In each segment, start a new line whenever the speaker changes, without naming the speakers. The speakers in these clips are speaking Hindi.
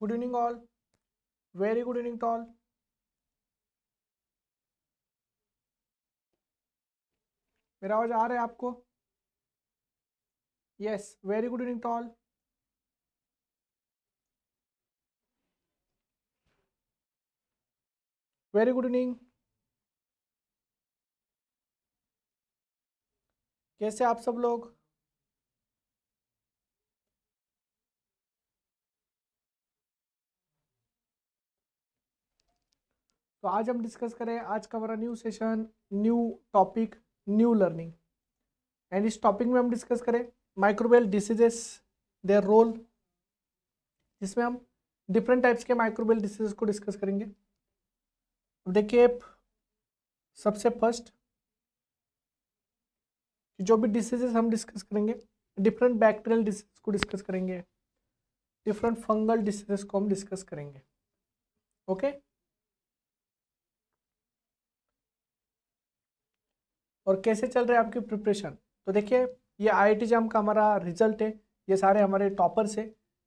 Good evening all very good evening to all मेरा आवाज आ रहा है आपको yes very good evening to all very good evening कैसे आप सब लोग तो आज हम डिस्कस करें आज का हमारा new session new topic new learning and इस टॉपिक में हम डिस्कस करें माइक्रोबियल डिसीजेस देयर रोल जिसमें हम डिफरेंट टाइप्स के माइक्रोबियल डिसीजेस को डिस्कस करेंगे देखिए सबसे फर्स्ट जो भी डिसीजेस हम डिस्कस करेंगे डिफरेंट बैक्टीरियल डिसीज को डिस्कस करेंगे डिफरेंट फंगल डिसीजेस को हम डिस्कस करेंगे ओके okay? और कैसे चल रहे आपकी प्रिपरेशन तो देखिए ये आई आई का हमारा रिजल्ट है ये सारे हमारे टॉपर्स है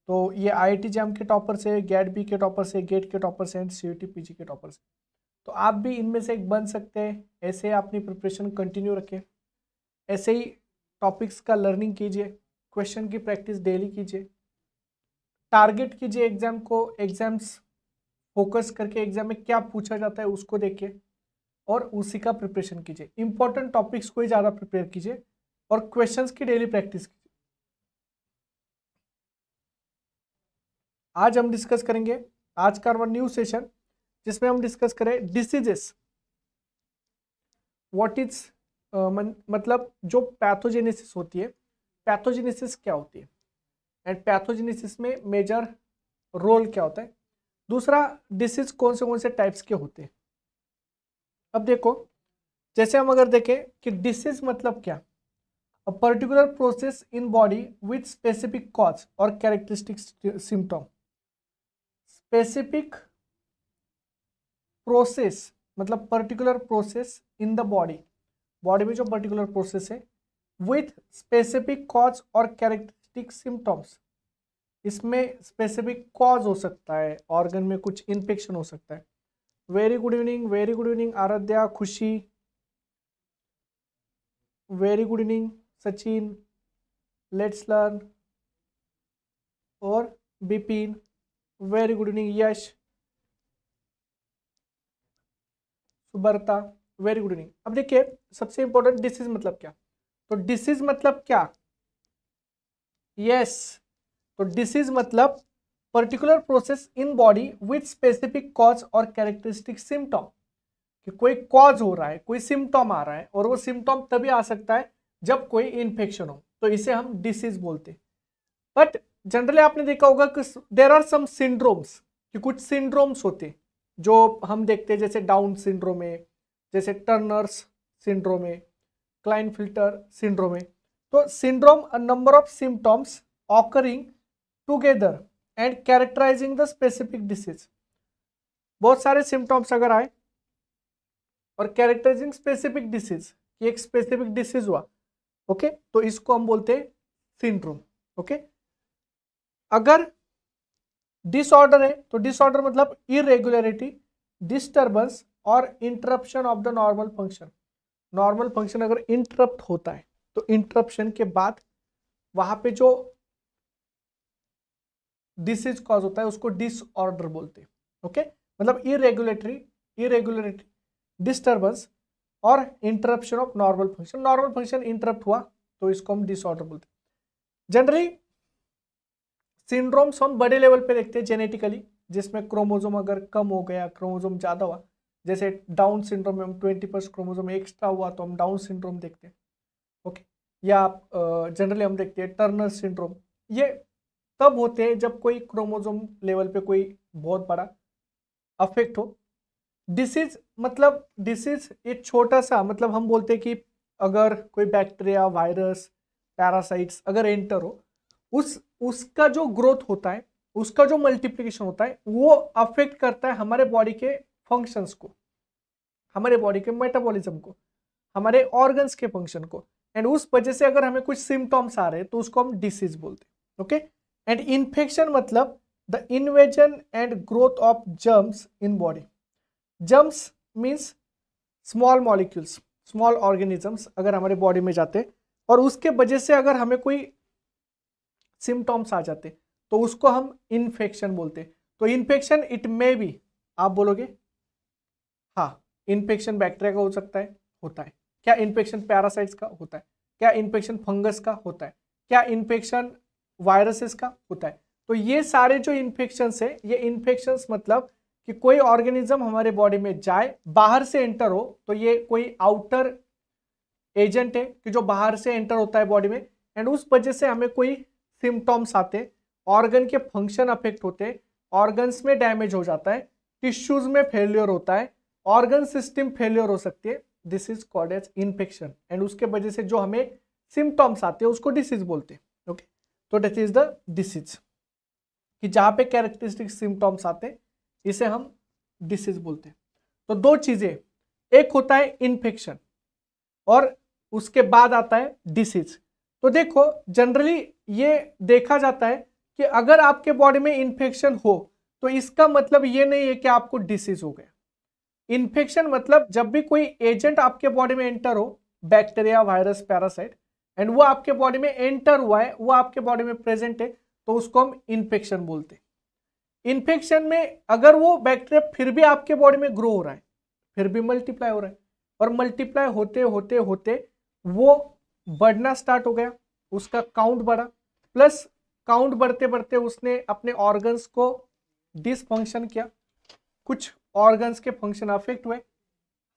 तो ये आई आई के टॉपर्स है गेट बी के टॉपर्स है गेट के toppers and C T P G के टॉपर्स तो आप भी इनमें से एक बन सकते हैं ऐसे अपनी प्रिपरेशन कंटिन्यू रखें ऐसे ही टॉपिक्स का लर्निंग कीजिए क्वेश्चन की प्रैक्टिस डेली कीजिए टारगेट कीजिए एग्ज़ाम को एग्ज़ाम्स फोकस करके एग्ज़ाम में क्या पूछा जाता है उसको देखिए और उसी का प्रिपरेशन कीजिए इंपॉर्टेंट टॉपिक्स को ही ज़्यादा प्रिपेयर कीजिए और क्वेश्चन की डेली प्रैक्टिस कीजिए आज हम डिस्कस करेंगे आज का हमारा न्यू सेशन जिसमें हम डिस्कस करें डिसीजेस व्हाट इज मतलब जो पैथोजेनेसिस होती है पैथोजेनेसिस क्या होती है एंड पैथोजेनेसिस में मेजर रोल क्या होता है दूसरा डिसीज कौन से कौन से टाइप्स के होते हैं अब देखो जैसे हम अगर देखें कि डिसीज मतलब क्या a particular process in body with specific cause और कैरेक्टरिस्टिक सिम्टम स्पेसिफिक प्रोसेस मतलब particular process in the body body में जो पर्टिकुलर प्रोसेस है विथ स्पेसिफिक कॉज और कैरेक्टरिस्टिक सिम्टम्स इसमें स्पेसिफिक कॉज हो सकता है ऑर्गन में कुछ इन्फेक्शन हो सकता है very good evening very good evening Aaradhya Khushi very good evening Sachin let's learn और Bipin very good evening Yash Subrata very good evening अब देखिए सबसे इंपॉर्टेंट डिसीज मतलब क्या तो इज मतलब क्या यस yes. तो इज मतलब particular process in body with specific cause और कैरेक्टरिस्टिक सिम्टॉम कि कोई कॉज हो रहा है कोई सिम्टॉम आ रहा है और वो सिम्टॉम तभी आ सकता है जब कोई इन्फेक्शन हो तो इसे हम डिसीज बोलते बट जनरली आपने देखा होगा कि देर आर सम सिंड्रोम्स कि कुछ सिंड्रोम्स होते जो हम देखते हैं जैसे डाउन सिंड्रोम है जैसे टर्नर्स सिंड्रोम है क्लाइन फिल्टर सिंड्रोम है तो syndrome number of symptoms occurring together and characterizing the specific disease बहुत सारे सिम्टम्स अगर आए और कैरेक्टराइजिंग स्पेसिफिक डिसीज कि एक स्पेसिफिक डिसीज हुआ ओके okay? तो इसको हम बोलते हैं सिंड्रोम ओके अगर डिसऑर्डर है तो डिसऑर्डर मतलब इरेगुलरिटी डिस्टर्बेंस और interruption of the normal function normal function अगर इंटरप्ट होता है तो इंटरप्शन के बाद वहां पे जो डिसीज कॉज होता है उसको डिसऑर्डर बोलते हैं ओके मतलब इरेगुलेटरी इरेगुलेटरी डिस्टर्बेंस और interruption of normal function normal function interrupt हुआ तो इसको हम डिसऑर्डर बोलते हैं जनरली सिंड्रोम्स हम बड़े लेवल पे देखते हैं जेनेटिकली जिसमें क्रोमोजोम अगर कम हो गया क्रोमोजोम ज़्यादा हुआ जैसे डाउन सिंड्रोम में हम ट्वेंटी परसेंट क्रोमोजोम एक्स्ट्रा हुआ तो हम डाउन सिंड्रोम देखते हैं ओके या जनरली हम देखते हैं टर्नर सिंड्रोम ये तब होते हैं जब कोई क्रोमोजोम लेवल पे कोई बहुत बड़ा अफेक्ट हो डिसीज मतलब डिसीज एक छोटा सा मतलब हम बोलते हैं कि अगर कोई बैक्टीरिया वायरस पैरासाइट्स अगर एंटर हो उस उसका जो ग्रोथ होता है उसका जो मल्टीप्लीकेशन होता है वो अफेक्ट करता है हमारे बॉडी के फंक्शंस को हमारे बॉडी के मेटाबॉलिज्म को हमारे ऑर्गन्स के फंक्शन को एंड उस वजह से अगर हमें कुछ सिम्टम्स आ रहे हैं तो उसको हम डिसीज बोलते हैं ओके okay? एंड इन्फेक्शन मतलब the invasion and growth of germs in body germs means small molecules small organisms अगर हमारे बॉडी में जाते और उसके वजह से अगर हमें कोई सिम्टम्स आ जाते तो उसको हम इन्फेक्शन बोलते तो इन्फेक्शन इट मे बी आप बोलोगे हाँ इन्फेक्शन बैक्टीरिया का हो सकता है होता है क्या इन्फेक्शन पैरासाइट्स का होता है क्या इन्फेक्शन फंगस का होता है क्या इन्फेक्शन वायरसेस का होता है तो ये सारे जो इन्फेक्शंस है ये इन्फेक्शंस मतलब कि कोई ऑर्गेनिज्म हमारे बॉडी में जाए बाहर से एंटर हो तो ये कोई आउटर एजेंट है कि जो बाहर से एंटर होता है बॉडी में एंड उस वजह से हमें कोई सिम्टॉम्स आते ऑर्गन के फंक्शन अफेक्ट होते ऑर्गन्स में डैमेज हो जाता है टिश्यूज में फेल्योर होता है ऑर्गन सिस्टम फेल्योर हो सकती है this is called as infection and उसके वजह से जो हमें सिम्टॉम्स आते हैं उसको डिसीज बोलते हैं तो डेट इज द डिसीज कि जहाँ पे कैरेक्टरिस्टिक सिम्टॉम्स आते हैं इसे हम डिसीज बोलते हैं तो दो चीज़ें एक होता है इन्फेक्शन और उसके बाद आता है डिसीज तो देखो जनरली ये देखा जाता है कि अगर आपके बॉडी में इन्फेक्शन हो तो इसका मतलब ये नहीं है कि आपको डिसीज हो गया इन्फेक्शन मतलब जब भी कोई एजेंट आपके बॉडी में एंटर हो बैक्टीरिया वायरस पैरासाइट एंड वो आपके बॉडी में एंटर हुआ है वो आपके बॉडी में प्रेजेंट है तो उसको हम इन्फेक्शन बोलते हैं इन्फेक्शन में अगर वो बैक्टीरिया फिर भी आपके बॉडी में ग्रो हो रहा है फिर भी मल्टीप्लाई हो रहा है और मल्टीप्लाई होते होते होते वो बढ़ना स्टार्ट हो गया उसका काउंट बढ़ा प्लस काउंट बढ़ते बढ़ते उसने अपने ऑर्गन्स को डिसफंक्शन किया कुछ ऑर्गन्स के फंक्शन अफेक्ट हुए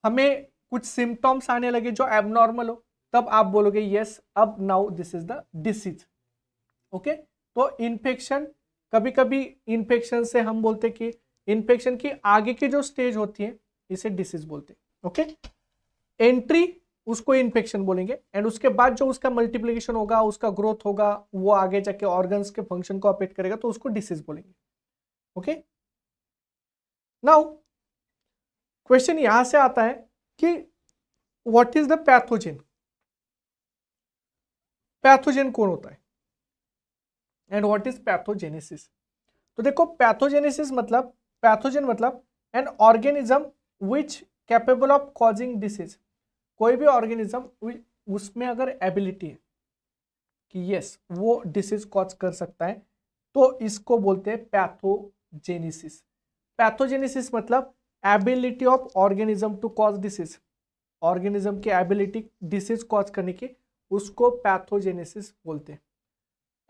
हमें कुछ सिम्टम्स आने लगे जो एबनॉर्मल हो तब आप बोलोगे यस अब now this is the disease okay तो इन्फेक्शन कभी कभी इन्फेक्शन से हम बोलते कि इन्फेक्शन की आगे की जो स्टेज होती है इसे डिसीज बोलते ओके एंट्री उसको इन्फेक्शन बोलेंगे एंड उसके बाद जो उसका मल्टीप्लीकेशन होगा उसका ग्रोथ होगा वो आगे जाके ऑर्गन्स के फंक्शन को अपेक्ट करेगा तो उसको डिसीज बोलेंगे ओके नाउ क्वेश्चन यहां से आता है कि what is the pathogen pathogen कौन होता है एंड व्हाट इज पैथोजेनेसिस तो देखो पैथोजेनेसिस मतलब पैथोजेन मतलब an organism which capable of causing disease कोई भी ऑर्गेनिज्म उसमें अगर एबिलिटी है कि यस वो डिसीज कॉज कर सकता है तो इसको बोलते हैं पैथोजेनेसिस पैथोजेनेसिस मतलब ability of organism to cause disease organism की एबिलिटी डिसीज कॉज करने की उसको पैथोजेनेसिस बोलते हैं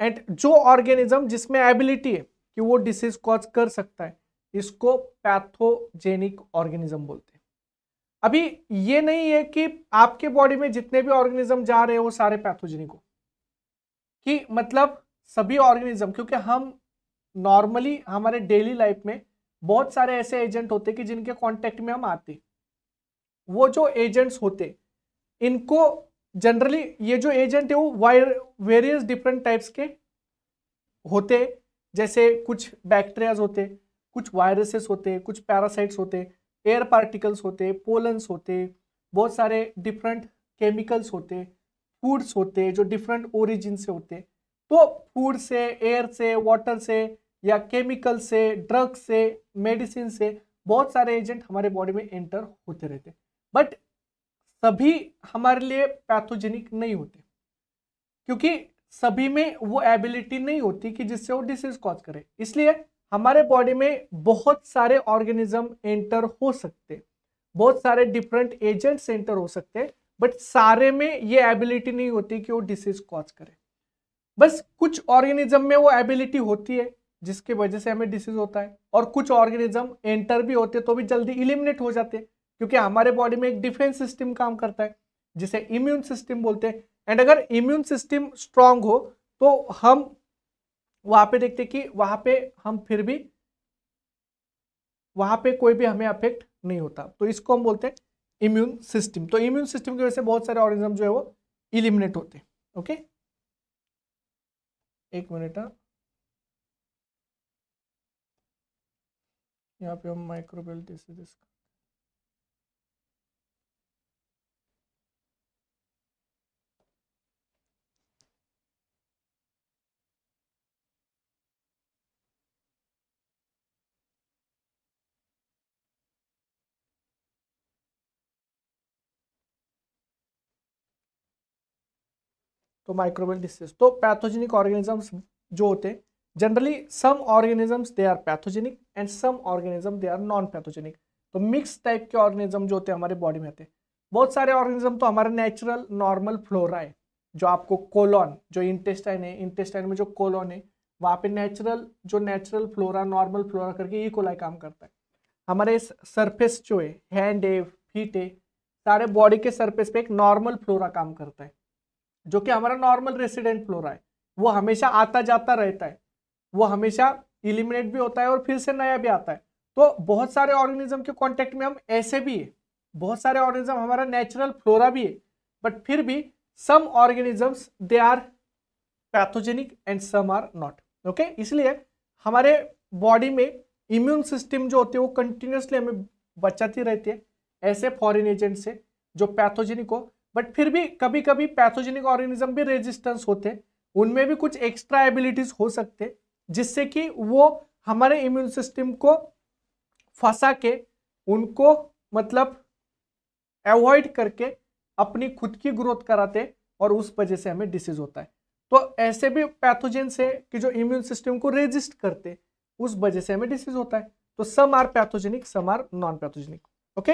एंड जो ऑर्गेनिज्म जिसमें एबिलिटी है कि वो डिसीज कॉज कर सकता है इसको पैथोजेनिक ऑर्गेनिज्म बोलते हैं अभी ये नहीं है कि आपके बॉडी में जितने भी ऑर्गेनिज्म जा रहे हैं वो सारे पैथोजेनिक हो कि मतलब सभी ऑर्गेनिज्म क्योंकि हम नॉर्मली हमारे डेली लाइफ में बहुत सारे ऐसे एजेंट होते कि जिनके कांटेक्ट में हम आते वो जो एजेंट्स होते इनको जनरली ये जो एजेंट है वो वायर वेरियस डिफरेंट टाइप्स के होते जैसे कुछ बैक्टीरियाज होते कुछ वायरसेस होते कुछ पैरासाइट्स होते एयर पार्टिकल्स होते पोलन्स होते बहुत सारे डिफरेंट केमिकल्स होते फूड्स होते जो डिफरेंट ओरिजिन से होते तो फूड से एयर से वाटर से या केमिकल से ड्रग्स से मेडिसिन से बहुत सारे एजेंट हमारे बॉडी में एंटर होते रहते बट सभी हमारे लिए पैथोजेनिक नहीं होते क्योंकि सभी में वो एबिलिटी नहीं होती कि जिससे वो डिसीज कॉज करे इसलिए हमारे बॉडी में बहुत सारे ऑर्गेनिज्म एंटर हो सकते बहुत सारे डिफरेंट एजेंट्स एंटर हो सकते बट सारे में ये एबिलिटी नहीं होती कि वो डिसीज कॉज करे बस कुछ ऑर्गेनिज्म में वो एबिलिटी होती है जिसकी वजह से हमें डिसीज होता है और कुछ ऑर्गेनिज्म एंटर भी होते तो भी जल्दी इलिमिनेट हो जाते क्योंकि हमारे बॉडी में एक डिफेंस सिस्टम काम करता है जिसे इम्यून सिस्टम बोलते हैं एंड अगर इम्यून सिस्टम स्ट्रांग हो तो हम वहां पे देखते कि वहां पे हम फिर भी वहां पे कोई भी हमें अफेक्ट नहीं होता तो इसको हम बोलते हैं इम्यून सिस्टम तो इम्यून सिस्टम की वजह से बहुत सारे ऑर्गेनिज्म जो है वो इलिमिनेट होते हैं ओके एक मिनट हाँ। यहाँ पे हम माइक्रोबियल डिसीज तो माइक्रोबियल डिसीज तो पैथोजेनिक ऑर्गेनिजम्स जो होते हैं generally some organisms they are pathogenic and some organism they are non pathogenic तो मिक्स टाइप के ऑर्गेनिज्म जो होते हैं हमारे बॉडी में आते हैं बहुत सारे ऑर्गेनिज्म तो हमारे नेचुरल नॉर्मल फ्लोरा है जो आपको कोलॉन जो इंटेस्टाइन है इंटेस्टाइन में जो कोलॉन है वहाँ पे नेचुरल जो नेचुरल फ्लोरा नॉर्मल फ्लोरा करके कोलाई e. काम करता है हमारे सरफेस जो है हैंड है फीट है सारे बॉडी के सरफेस पे एक नॉर्मल फ्लोरा काम करता है जो कि हमारा नॉर्मल रेसिडेंट फ्लोरा है वो हमेशा आता जाता रहता है वो हमेशा इलिमिनेट भी होता है और फिर से नया भी आता है तो बहुत सारे ऑर्गेनिज्म के कॉन्टेक्ट में हम ऐसे भी है बहुत सारे ऑर्गेनिज्म हमारा नेचुरल फ्लोरा भी है बट फिर भी some organisms they are pathogenic and some are not okay इसलिए हमारे बॉडी में इम्यून सिस्टम जो होती है वो कंटिन्यूसली हमें बचाती रहती है ऐसे फॉरेन एजेंट से जो पैथोजेनिक हो बट फिर भी कभी कभी पैथोजेनिक ऑर्गेनिज्म भी रेजिस्टेंस होते हैं उनमें भी कुछ एक्स्ट्रा एबिलिटीज हो सकते जिससे कि वो हमारे इम्यून सिस्टम को फंसा के उनको मतलब अवॉइड करके अपनी खुद की ग्रोथ कराते और उस वजह से हमें डिसीज होता है तो ऐसे भी पैथोजेंस है कि जो इम्यून सिस्टम को रेजिस्ट करते उस वजह से हमें डिसीज होता है तो some are pathogenic some are non pathogenic okay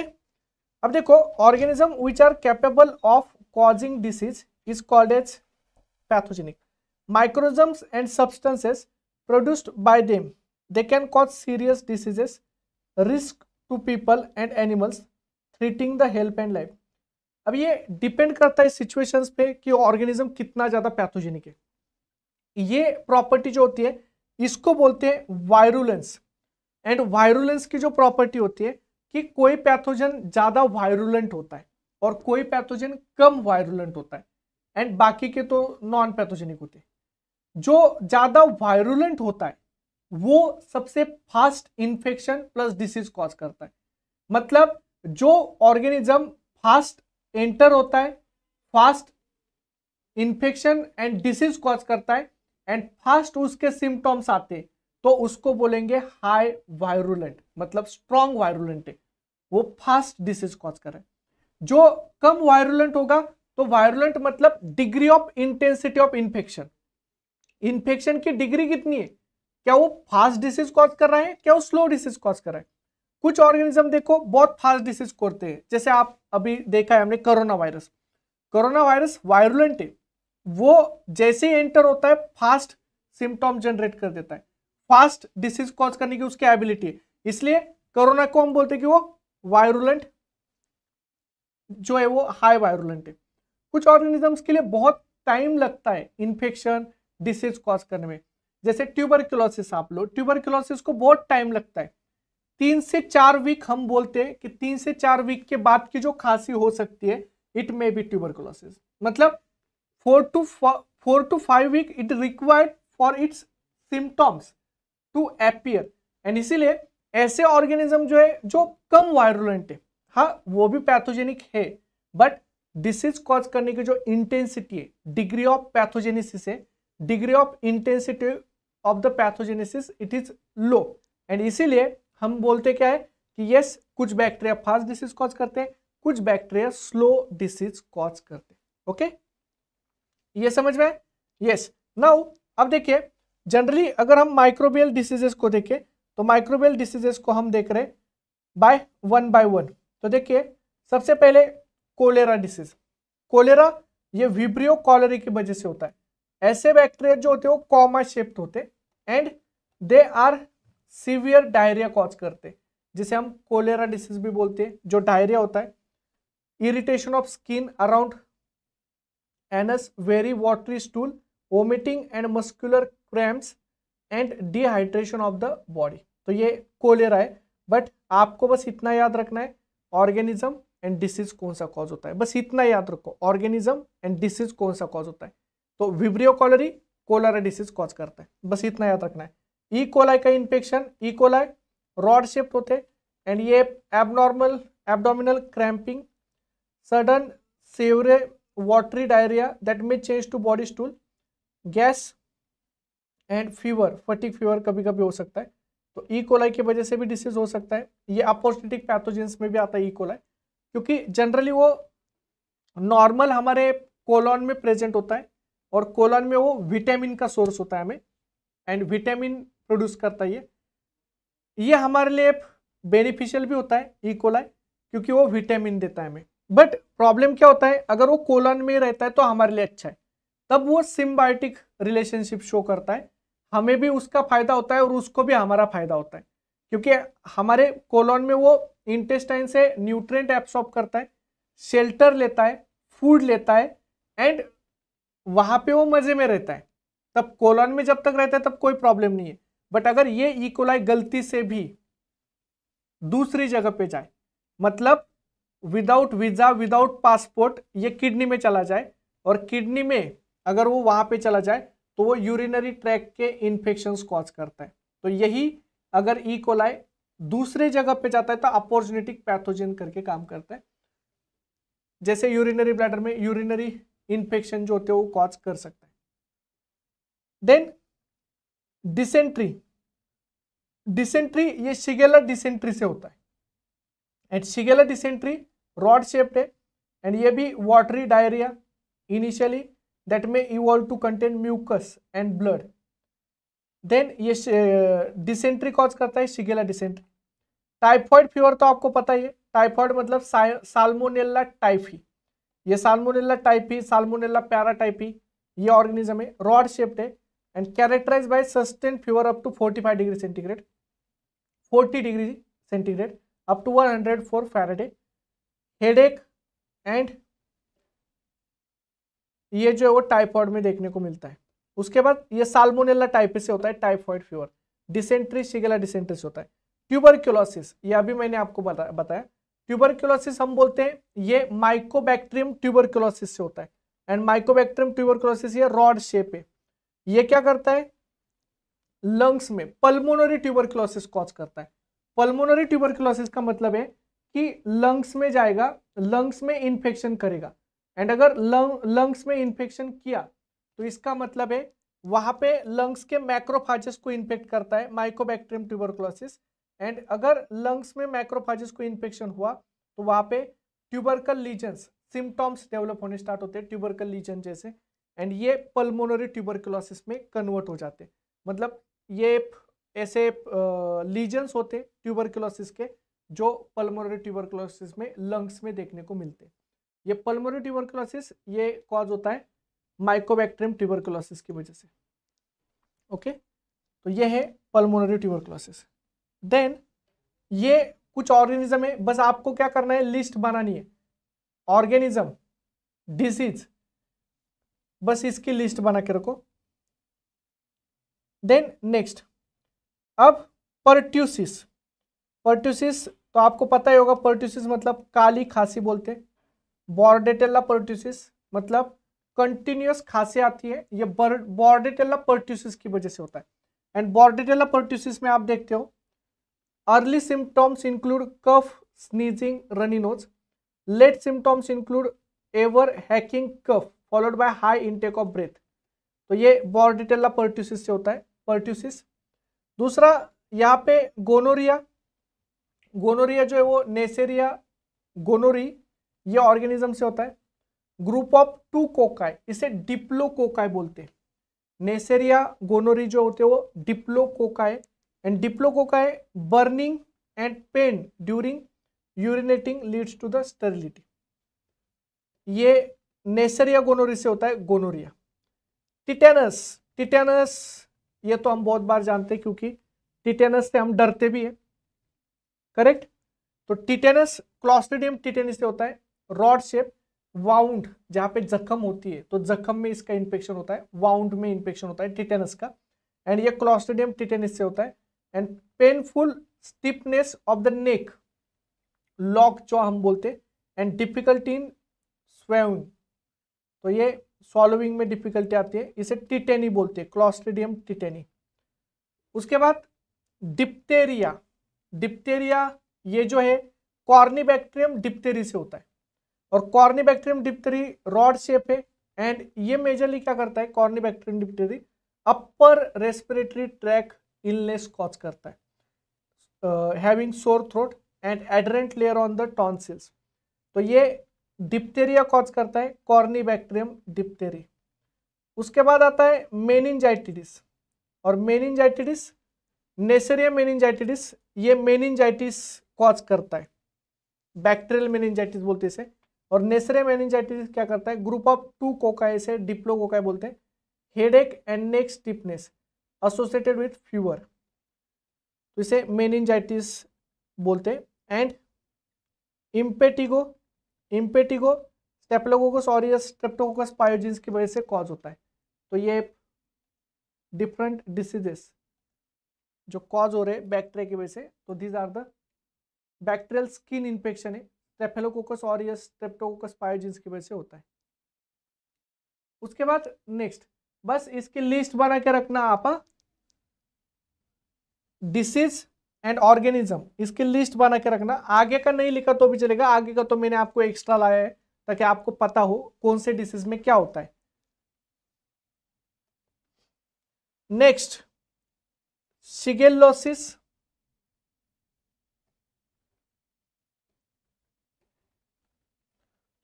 अब देखो organism which are capable of causing disease is called as pathogenic microgerms and substances produced by them they can cause serious diseases risk to people and animals threatening the health and life अब ये डिपेंड करता है सिचुएशन पे कि ऑर्गेनिज्म कितना ज्यादा पैथोजेनिक है ये प्रॉपर्टी जो होती है इसको बोलते हैं वायरुलेंस एंड वायरुलेंस की जो प्रॉपर्टी होती है कि कोई पैथोजन ज़्यादा वायरुलेंट होता है और कोई पैथोजन कम वायरुलेंट होता है एंड बाकी के तो नॉन पैथोजेनिक होते हैं जो ज़्यादा वायरुलेंट होता है वो सबसे fast infection plus disease cause करता है मतलब जो ऑर्गेनिज्म फास्ट एंटर होता है fast infection and disease cause करता है एंड फास्ट उसके सिम्टम्स आते हैं तो उसको बोलेंगे हाई वायरुलेंट मतलब स्ट्रॉन्ग वायरुलेंट है वो फास्ट डिसीज कॉज कर रहे जो कम वायरुलेंट होगा तो वायरुलेंट मतलब degree of intensity of infection infection की डिग्री कितनी है क्या वो फास्ट डिसीज कॉज कर रहा है क्या वो स्लो डिसीज कॉज कर रहा है कुछ ऑर्गेनिज्म देखो बहुत फास्ट डिसीज करते हैं जैसे आप अभी देखा है हमने corona virus corona virus virulent है वो जैसे ही एंटर होता है फास्ट सिम्टॉम जनरेट कर देता है फास्ट डिसीज कॉज करने की उसकी एबिलिटी है इसलिए कोरोना को हम बोलते हैं कि वो वायरुलेंट जो है वो हाई वायरुलेंट है कुछ ऑर्गेनिजम्स के लिए बहुत टाइम लगता है इन्फेक्शन डिसीज कॉज करने में जैसे ट्यूबरक्लोसिस आप लोग ट्यूबरक्लोसिस को बहुत टाइम लगता है तीन से चार वीक हम बोलते हैं कि तीन से चार वीक के बाद की जो खांसी हो सकती है इट मे बी ट्यूबरक्लोसिस मतलब four two four two five week it required for its symptoms to appear and इसीलिए ऐसे ऑर्गेनिज्म जो है जो कम वायरुलेंट है हाँ वो भी पैथोजेनिक है बट डिसीज कॉज करने की जो इंटेंसिटी है डिग्री ऑफ पैथोजेनेसिस है degree of intensity of the pathogenesis it is low and इसीलिए हम बोलते क्या है कि यस कुछ बैक्टीरिया फास्ट डिसीज कॉज करते हैं कुछ बैक्टीरिया स्लो डिसीज कॉज करते हैं ओके ये समझ में यस नाउ अब देखिए जनरली अगर हम माइक्रोबियल डिसीजेस को देखें तो माइक्रोबियल डिसीजेस को हम देख रहे बाय वन बाय वन तो देखिए सबसे पहले कोलेरा डिसीज कोलेरा ये विब्रियो कॉलरी की वजह से होता है ऐसे बैक्टीरिया जो होते हैं वो कॉमा शेप्ड होते and they are severe diarrhoea cause करते जिसे हम कोलेरा डिसीज भी बोलते हैं जो डायरिया होता है irritation of skin around anus very watery stool vomiting and muscular cramps and dehydration of the body तो ये कोलेरा है बट आपको बस इतना याद रखना है ऑर्गेनिज्म एंड डिसीज कौन सा कॉज होता है बस इतना याद रखो ऑर्गेनिज्म एंड डिसीज कौन सा कॉज होता है तो Vibrio cholerae cholera disease cause करता है बस इतना याद रखना है ई e. कोलाई का infection E coli rod shape होते हैं एंड ये abnormal abdominal cramping sudden severe watery diarrhoea that may change to body stool gas and fever fatigue fever कभी कभी हो सकता है तो ई e. कोलाई की वजह से भी डिसीज हो सकता है ये अपोस्टिक पैथोजेंस में भी आता है ई e. कोलाई क्योंकि जनरली वो नॉर्मल हमारे कोलॉन में प्रेजेंट होता है और कोलॉन में वो विटामिन का सोर्स होता है हमें एंड विटामिन प्रोड्यूस करता है ये ये हमारे लिए बेनिफिशियल भी होता है ई e. कोलाई क्योंकि वो विटामिन देता है हमें बट प्रॉब्लम क्या होता है अगर वो कोलॉन में रहता है तो हमारे लिए अच्छा है तब वो सिम्बायोटिक रिलेशनशिप शो करता है हमें भी उसका फायदा होता है और उसको भी हमारा फायदा होता है क्योंकि हमारे कोलोन में वो इंटेस्टाइन से न्यूट्रेंट एब्सॉर्ब करता है शेल्टर लेता है फूड लेता है एंड वहाँ पे वो मज़े में रहता है तब कोलोन में जब तक रहता है तब कोई प्रॉब्लम नहीं है बट अगर ये इकोलाई e गलती से भी दूसरी जगह पे जाए मतलब विदाउट वीज़ा विदाउट पासपोर्ट ये किडनी में चला जाए और किडनी में अगर वो वहाँ पे चला जाए तो वो यूरिनरी ट्रैक के इन्फेक्शन कॉज करता है तो यही अगर ई e. कोलाई दूसरे जगह पे जाता है तो अपॉर्चुनिटिक पैथोजन करके काम करता है जैसे यूरिनरी ब्लैडर में यूरिनरी इन्फेक्शन जो होते हैं वो कॉज कर सकता है देन डिसेंट्री डिसेंट्री ये शिगेला डिसेंट्री से होता है and Shigella dysentery rod shaped है एंड ये भी watery diarrhoea initially that may evolve to contain mucus and blood then ये डिसेंट्री कॉज uh, करता है शिगेला डिसेंट्री टाइफॉइड फीवर तो आपको पता ही है टाइफॉइड मतलब साल्मोनेला टाइफी ये साल्मोनेला टाइफी साल्मोनेला पैराटाइफी ये ऑर्गेनिज्म है रॉड शेप्ड है and characterise by sustain fever up to 45 degree centigrade 40 degree centigrade up to 104 Fahrenheit headache and ये जो है वो टाइफॉइड में देखने को मिलता है उसके बाद ये साल्मोनेला टाइप से होता है typhoid fever dysentery Shigella dysentery से होता है ट्यूबरक्यूलोसिस ये अभी मैंने आपको बता, बताया ट्यूबरक्यूलोसिस हम बोलते हैं ये माइकोबैक्ट्रियम ट्यूबरक्यूलोसिस से होता है एंड माइकोबैक्ट्रियम ट्यूबरक्यूलोसिस ये रॉड शेप है ये क्या करता है लंग्स में पल्मोनरी ट्यूबरक्यूलोसिस कॉज करता है पल्मोनरी ट्यूबरक्यूलोसिस का मतलब है कि लंग्स में जाएगा लंग्स में इन्फेक्शन करेगा एंड अगर लंग लंग्स में इन्फेक्शन किया तो इसका मतलब है वहाँ पे लंग्स के मैक्रोफाइजेस को इन्फेक्ट करता है माइकोबैक्ट्रियम ट्यूबरकुलोसिस एंड अगर लंग्स में माइक्रोफाजिस को इन्फेक्शन हुआ तो वहाँ पे ट्यूबरकल लीजन्स सिम्टॉम्स डेवलप होने स्टार्ट होते हैं ट्यूबरकल लीजन जैसे एंड ये पल्मोनरी ट्यूबरकुलोसिस में कन्वर्ट हो जाते मतलब ये ऐसे लीजन्स होते ट्यूबरकुलोसिस के जो पल्मोनरी ट्यूबरकुलोसिस में लंग्स में देखने को मिलते हैं ये पल्मोनरी ट्यूबरकुलोसिस ये कॉज होता है माइकोबैक्ट्रियम ट्यूबरकुलोसिस की वजह से ओके तो ये है पल्मोनरी ट्यूबरकुलोसिस देन ये कुछ ऑर्गेनिज्म है बस आपको क्या करना है लिस्ट बनानी है ऑर्गेनिज्म डिसीज बस इसकी लिस्ट बना के रखो देन नेक्स्ट अब पर्ट्यूसिस पर्ट्यूसिस तो आपको पता ही होगा पर्ट्यूसिस मतलब काली खांसी बोलते हैं बॉर्डेटेला पर्ट्यूसिस मतलब कंटिन्यूस खांसी आती है ये बॉर्डेटेला पर्ट्यूसिस की वजह से होता है एंड बॉर्डेटेला पर्ट्यूसिस में आप देखते हो early symptoms include cough sneezing runny nose late symptoms include ever hacking cough followed by high intake of breath तो ये बॉर्डिटेला पर्ट्यूसिस से होता है पर्ट्यूसिस दूसरा यहाँ पे गोनोरिया गोनोरिया जो है वो नेसेरिया गोनोरी ये ऑर्गेनिज्म से होता है ग्रुप ऑफ टू कोकाय इसे डिप्लो डिप्लोकोकाय बोलते हैं नेसेरिया गोनोरी जो होते हैं वो diplo diplococci and diplo diplococci burning and pain during urinating leads to the sterility ये नेसेरिया गोनोरी से होता है गोनोरिया टिटेनस टिटेनस ये तो हम बहुत बार जानते हैं क्योंकि टिटेनस से हम डरते भी हैं करेक्ट तो टिटेनस क्लॉस्ट्रीडियम टिटेनिस से होता है रॉड शेप वाउंड जहाँ पे जख्म होती है तो जख्म में इसका इन्फेक्शन होता है वाउंड में इन्फेक्शन होता है टिटेनस का एंड ये क्लॉस्टेडियम टिटेनस से होता है and painful stiffness of the neck lock जो हम बोलते एंड डिफिकल्टी इन स्वयं तो ये सॉलोविंग में डिफिकल्टी आती है इसे टिटेनी बोलते हैं क्लॉस्टेडियम टिटेनी उसके बाद डिप्टेरिया डिप्टेरिया ये जो है बैक्टेरियम डिप्टेरी से होता है और बैक्टेरियम डिप्टरी रॉड शेप है एंड ये मेजरली क्या करता है bacterium diphtheriae upper respiratory tract illness cause करता है having sore throat and adherent layer on the tonsils तो ये डिप्टेरिया कॉज करता है बैक्टेरियम डिप्टेरी उसके बाद आता है मेनिनजाइटिडिस और मेनिनजाइटिडिस नेसेरिया मेनिनजाइटिडिस ये मेनिनजाइटिस कॉज करता है बैक्टीरियल मेनिनजाइटिस बोलते इसे और नेसरे मेनिंजाइटिस क्या करता है ग्रुप ऑफ टू कोका से डिप्लो कोकाई बोलते हैं headache and neck stiffness associated with fever तो इसे मेनिंजाइटिस बोलते हैं एंड इम्पेटिगो इम्पेटिगो स्टेप्लोकोकस और ये स्ट्रेप्टोकोकस पायोजिन्स की वजह से कॉज होता है तो ये डिफरेंट डिसीजेस जो कॉज हो रहे हैं बैक्टीरिया की वजह से तो these are the bacterial skin infection है स्टेफेलोकोकस और या स्ट्रेप्टोकोकस पायोजिन्स की वजह से होता है उसके बाद नेक्स्ट बस इसकी लिस्ट बना के रखना आप डिसीज एंड ऑर्गेनिज्म इसकी लिस्ट बना के रखना आगे का नहीं लिखा तो भी चलेगा आगे का तो मैंने आपको एक्स्ट्रा लाया है ताकि आपको पता हो कौन से डिसीज में क्या होता है नेक्स्ट सिगेलोसिस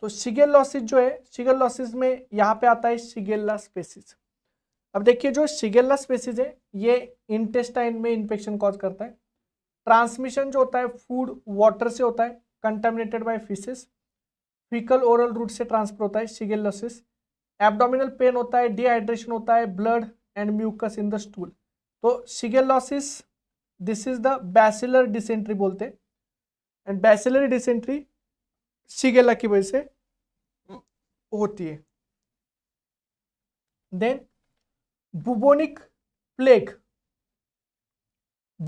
तो शिगेल लॉसिस जो है शिगेल लॉसिस में यहाँ पे आता है शिगेला स्पेसिस अब देखिए जो शिगेला स्पेसिस है ये इंटेस्टाइन में इन्फेक्शन कॉज करता है ट्रांसमिशन जो होता है फूड वाटर से होता है contaminated by faeces faecal oral route से ट्रांसफर होता है लॉसिस एबडोमिनल पेन होता है डिहाइड्रेशन होता है blood and mucus in the stool तो लॉसिस this is the bacillary dysentery बोलते हैं एंड बैसिलर डिसेंट्री शिगेला की वजह से होती है then bubonic plague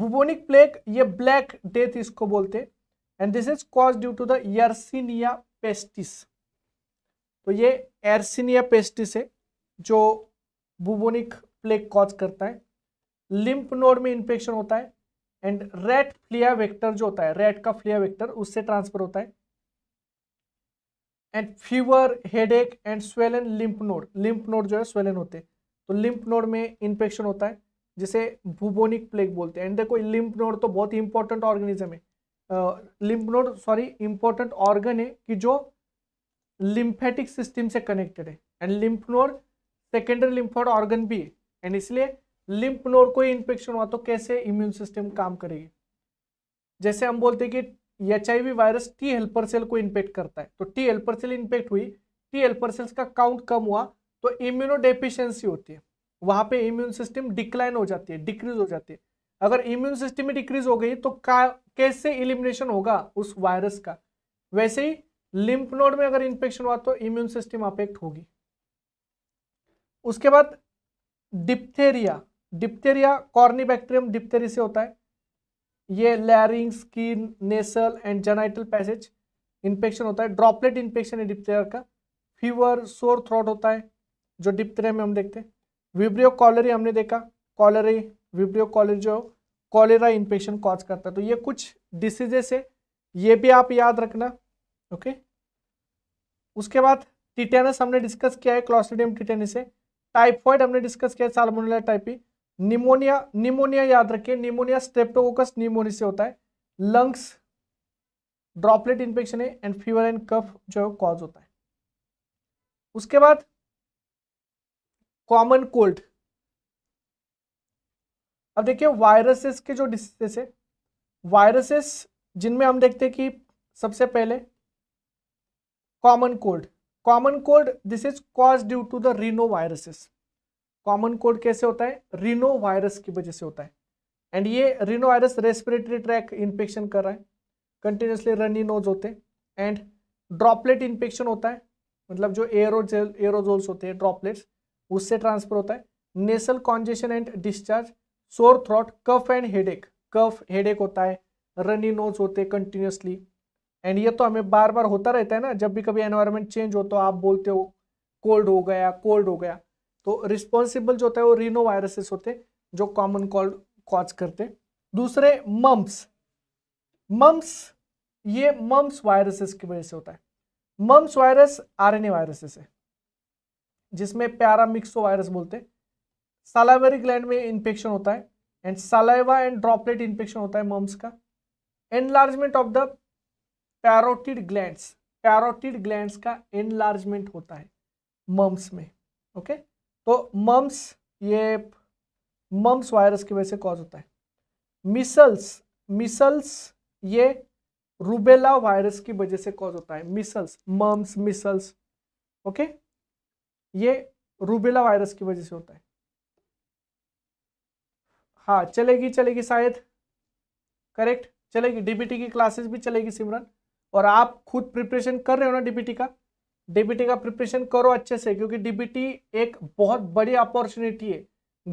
bubonic plague ये ब्लैक डेथ इसको बोलते हैं and this is cause due to the Yersinia pestis तो ये एर्सिनिया पेस्टिस है जो बुबोनिक प्लेग कॉज करता है लिम्फ नोड में इंफेक्शन होता है एंड रेड फ्लिया वेक्टर जो होता है रेड का फ्लिया वेक्टर उससे ट्रांसफर होता है and fever headache and swollen lymph node lymph node जो है स्वेलन होते हैं तो लिम्प नोड में इन्फेक्शन होता है जिसे भूबोनिक प्लेग बोलते हैं एंड देखो लिम्प नोड तो बहुत ही इंपॉर्टेंट ऑर्गेनिज्म है lymph node sorry important organ है कि जो लिम्फेटिक सिस्टम से कनेक्टेड है and lymph node secondary lymphoid organ भी है एंड इसलिए लिम्फ नोड को इन्फेक्शन हुआ तो कैसे इम्यून सिस्टम काम करेगी जैसे हम बोलते हैं कि H virus T helper cell को इन्फेक्ट करता है तो टी हेल्पर सेल इन्फेक्ट हुई टी हेल्पर सेल्स का काउंट कम हुआ तो इम्यूनोडेफिशियंसी होती है वहाँ पे इम्यून सिस्टम डिक्लाइन हो जाती है डिक्रीज हो जाती है अगर इम्यून सिस्टम में डिक्रीज हो गई तो का कैसे इलिमिनेशन होगा उस वायरस का वैसे ही लिम्फ नोड में अगर इन्फेक्शन हुआ तो इम्यून सिस्टम अफेक्ट होगी उसके बाद diphtheria diphtheria Corynebacterium diphtheriae से होता है ये larynx skin nasal and genital passage infection होता है ड्रॉपलेट इन्फेक्शन है डिप्थेरिया का फीवर सोर थ्रोट होता है जो डिप्थेरिया में हम देखते हैं विब्रियो कॉलरी हमने देखा कॉलरी विब्रियो कॉलरी जो कॉलेरा इन्फेक्शन कॉज करता है तो ये कुछ डिसीजेस है ये भी आप याद रखना ओके उसके बाद टिटेनस हमने डिस्कस किया है क्लॉस्ट्रीडियम टिटेनस है टाइफॉइड हमने डिस्कस किया है सालमोनेला टाइपी निमोनिया निमोनिया याद रखिए निमोनिया स्ट्रेप्टोकोकस निमोनिया से होता है लंग्स ड्रॉपलेट इन्फेक्शन है एंड फीवर एंड कफ जो है कॉज होता है उसके बाद कॉमन कोल्ड अब देखिए वायरसेस के जो डिसीजेस है वायरसेस जिनमें हम देखते हैं कि सबसे पहले common cold common cold this is cause due to the rhino viruses common cold कैसे होता है रिनो वायरस की वजह से होता है एंड ये rhino virus respiratory tract infection कर रहा है कंटिन्यूसली रनी नोज होते हैं एंड ड्रॉपलेट इन्फेक्शन होता है मतलब जो एयरोजेल एरोजोल्स होते हैं ड्रॉपलेट्स उससे ट्रांसफर होता है nasal congestion and discharge sore throat cough and headache cough headache होता है रनी नोज होते हैं कंटिन्यूसली एंड ये तो हमें बार बार होता रहता है ना जब भी कभी एनवायरमेंट चेंज हो तो आप बोलते हो कोल्ड हो गया कोल्ड हो गया तो रिस्पॉन्सिबल जो होता है वो रिनो वायरसेस होते हैं जो कॉमन कॉल्ड कॉज करते हैं दूसरे मम्स मम्स ये मम्स वायरसेस की वजह से होता है मम्स वायरस आरएनए वायरसेस है जिसमें पैरामिक्सो वायरस बोलते हैं सालावेरी ग्लैंड में इन्फेक्शन होता है and saliva and droplet infection होता है मम्स का enlargement of the parotid glands parotid glands का एनलार्जमेंट होता है मम्स में ओके okay? तो मम्स ये मम्स वायरस की वजह से कॉज होता है मिसल्स मिसल्स ये रूबेला वायरस की वजह से कॉज होता है मिसल्स मम्स मिसल्स ओके ये रूबेला वायरस की वजह से होता है हाँ चलेगी चलेगी शायद करेक्ट चलेगी डीबीटी की क्लासेस भी चलेगी सिमरन और आप खुद प्रिपरेशन कर रहे हो ना डीबीटी का डीबीटी का प्रिपरेशन करो अच्छे से क्योंकि डीबीटी एक बहुत बड़ी अपॉर्चुनिटी है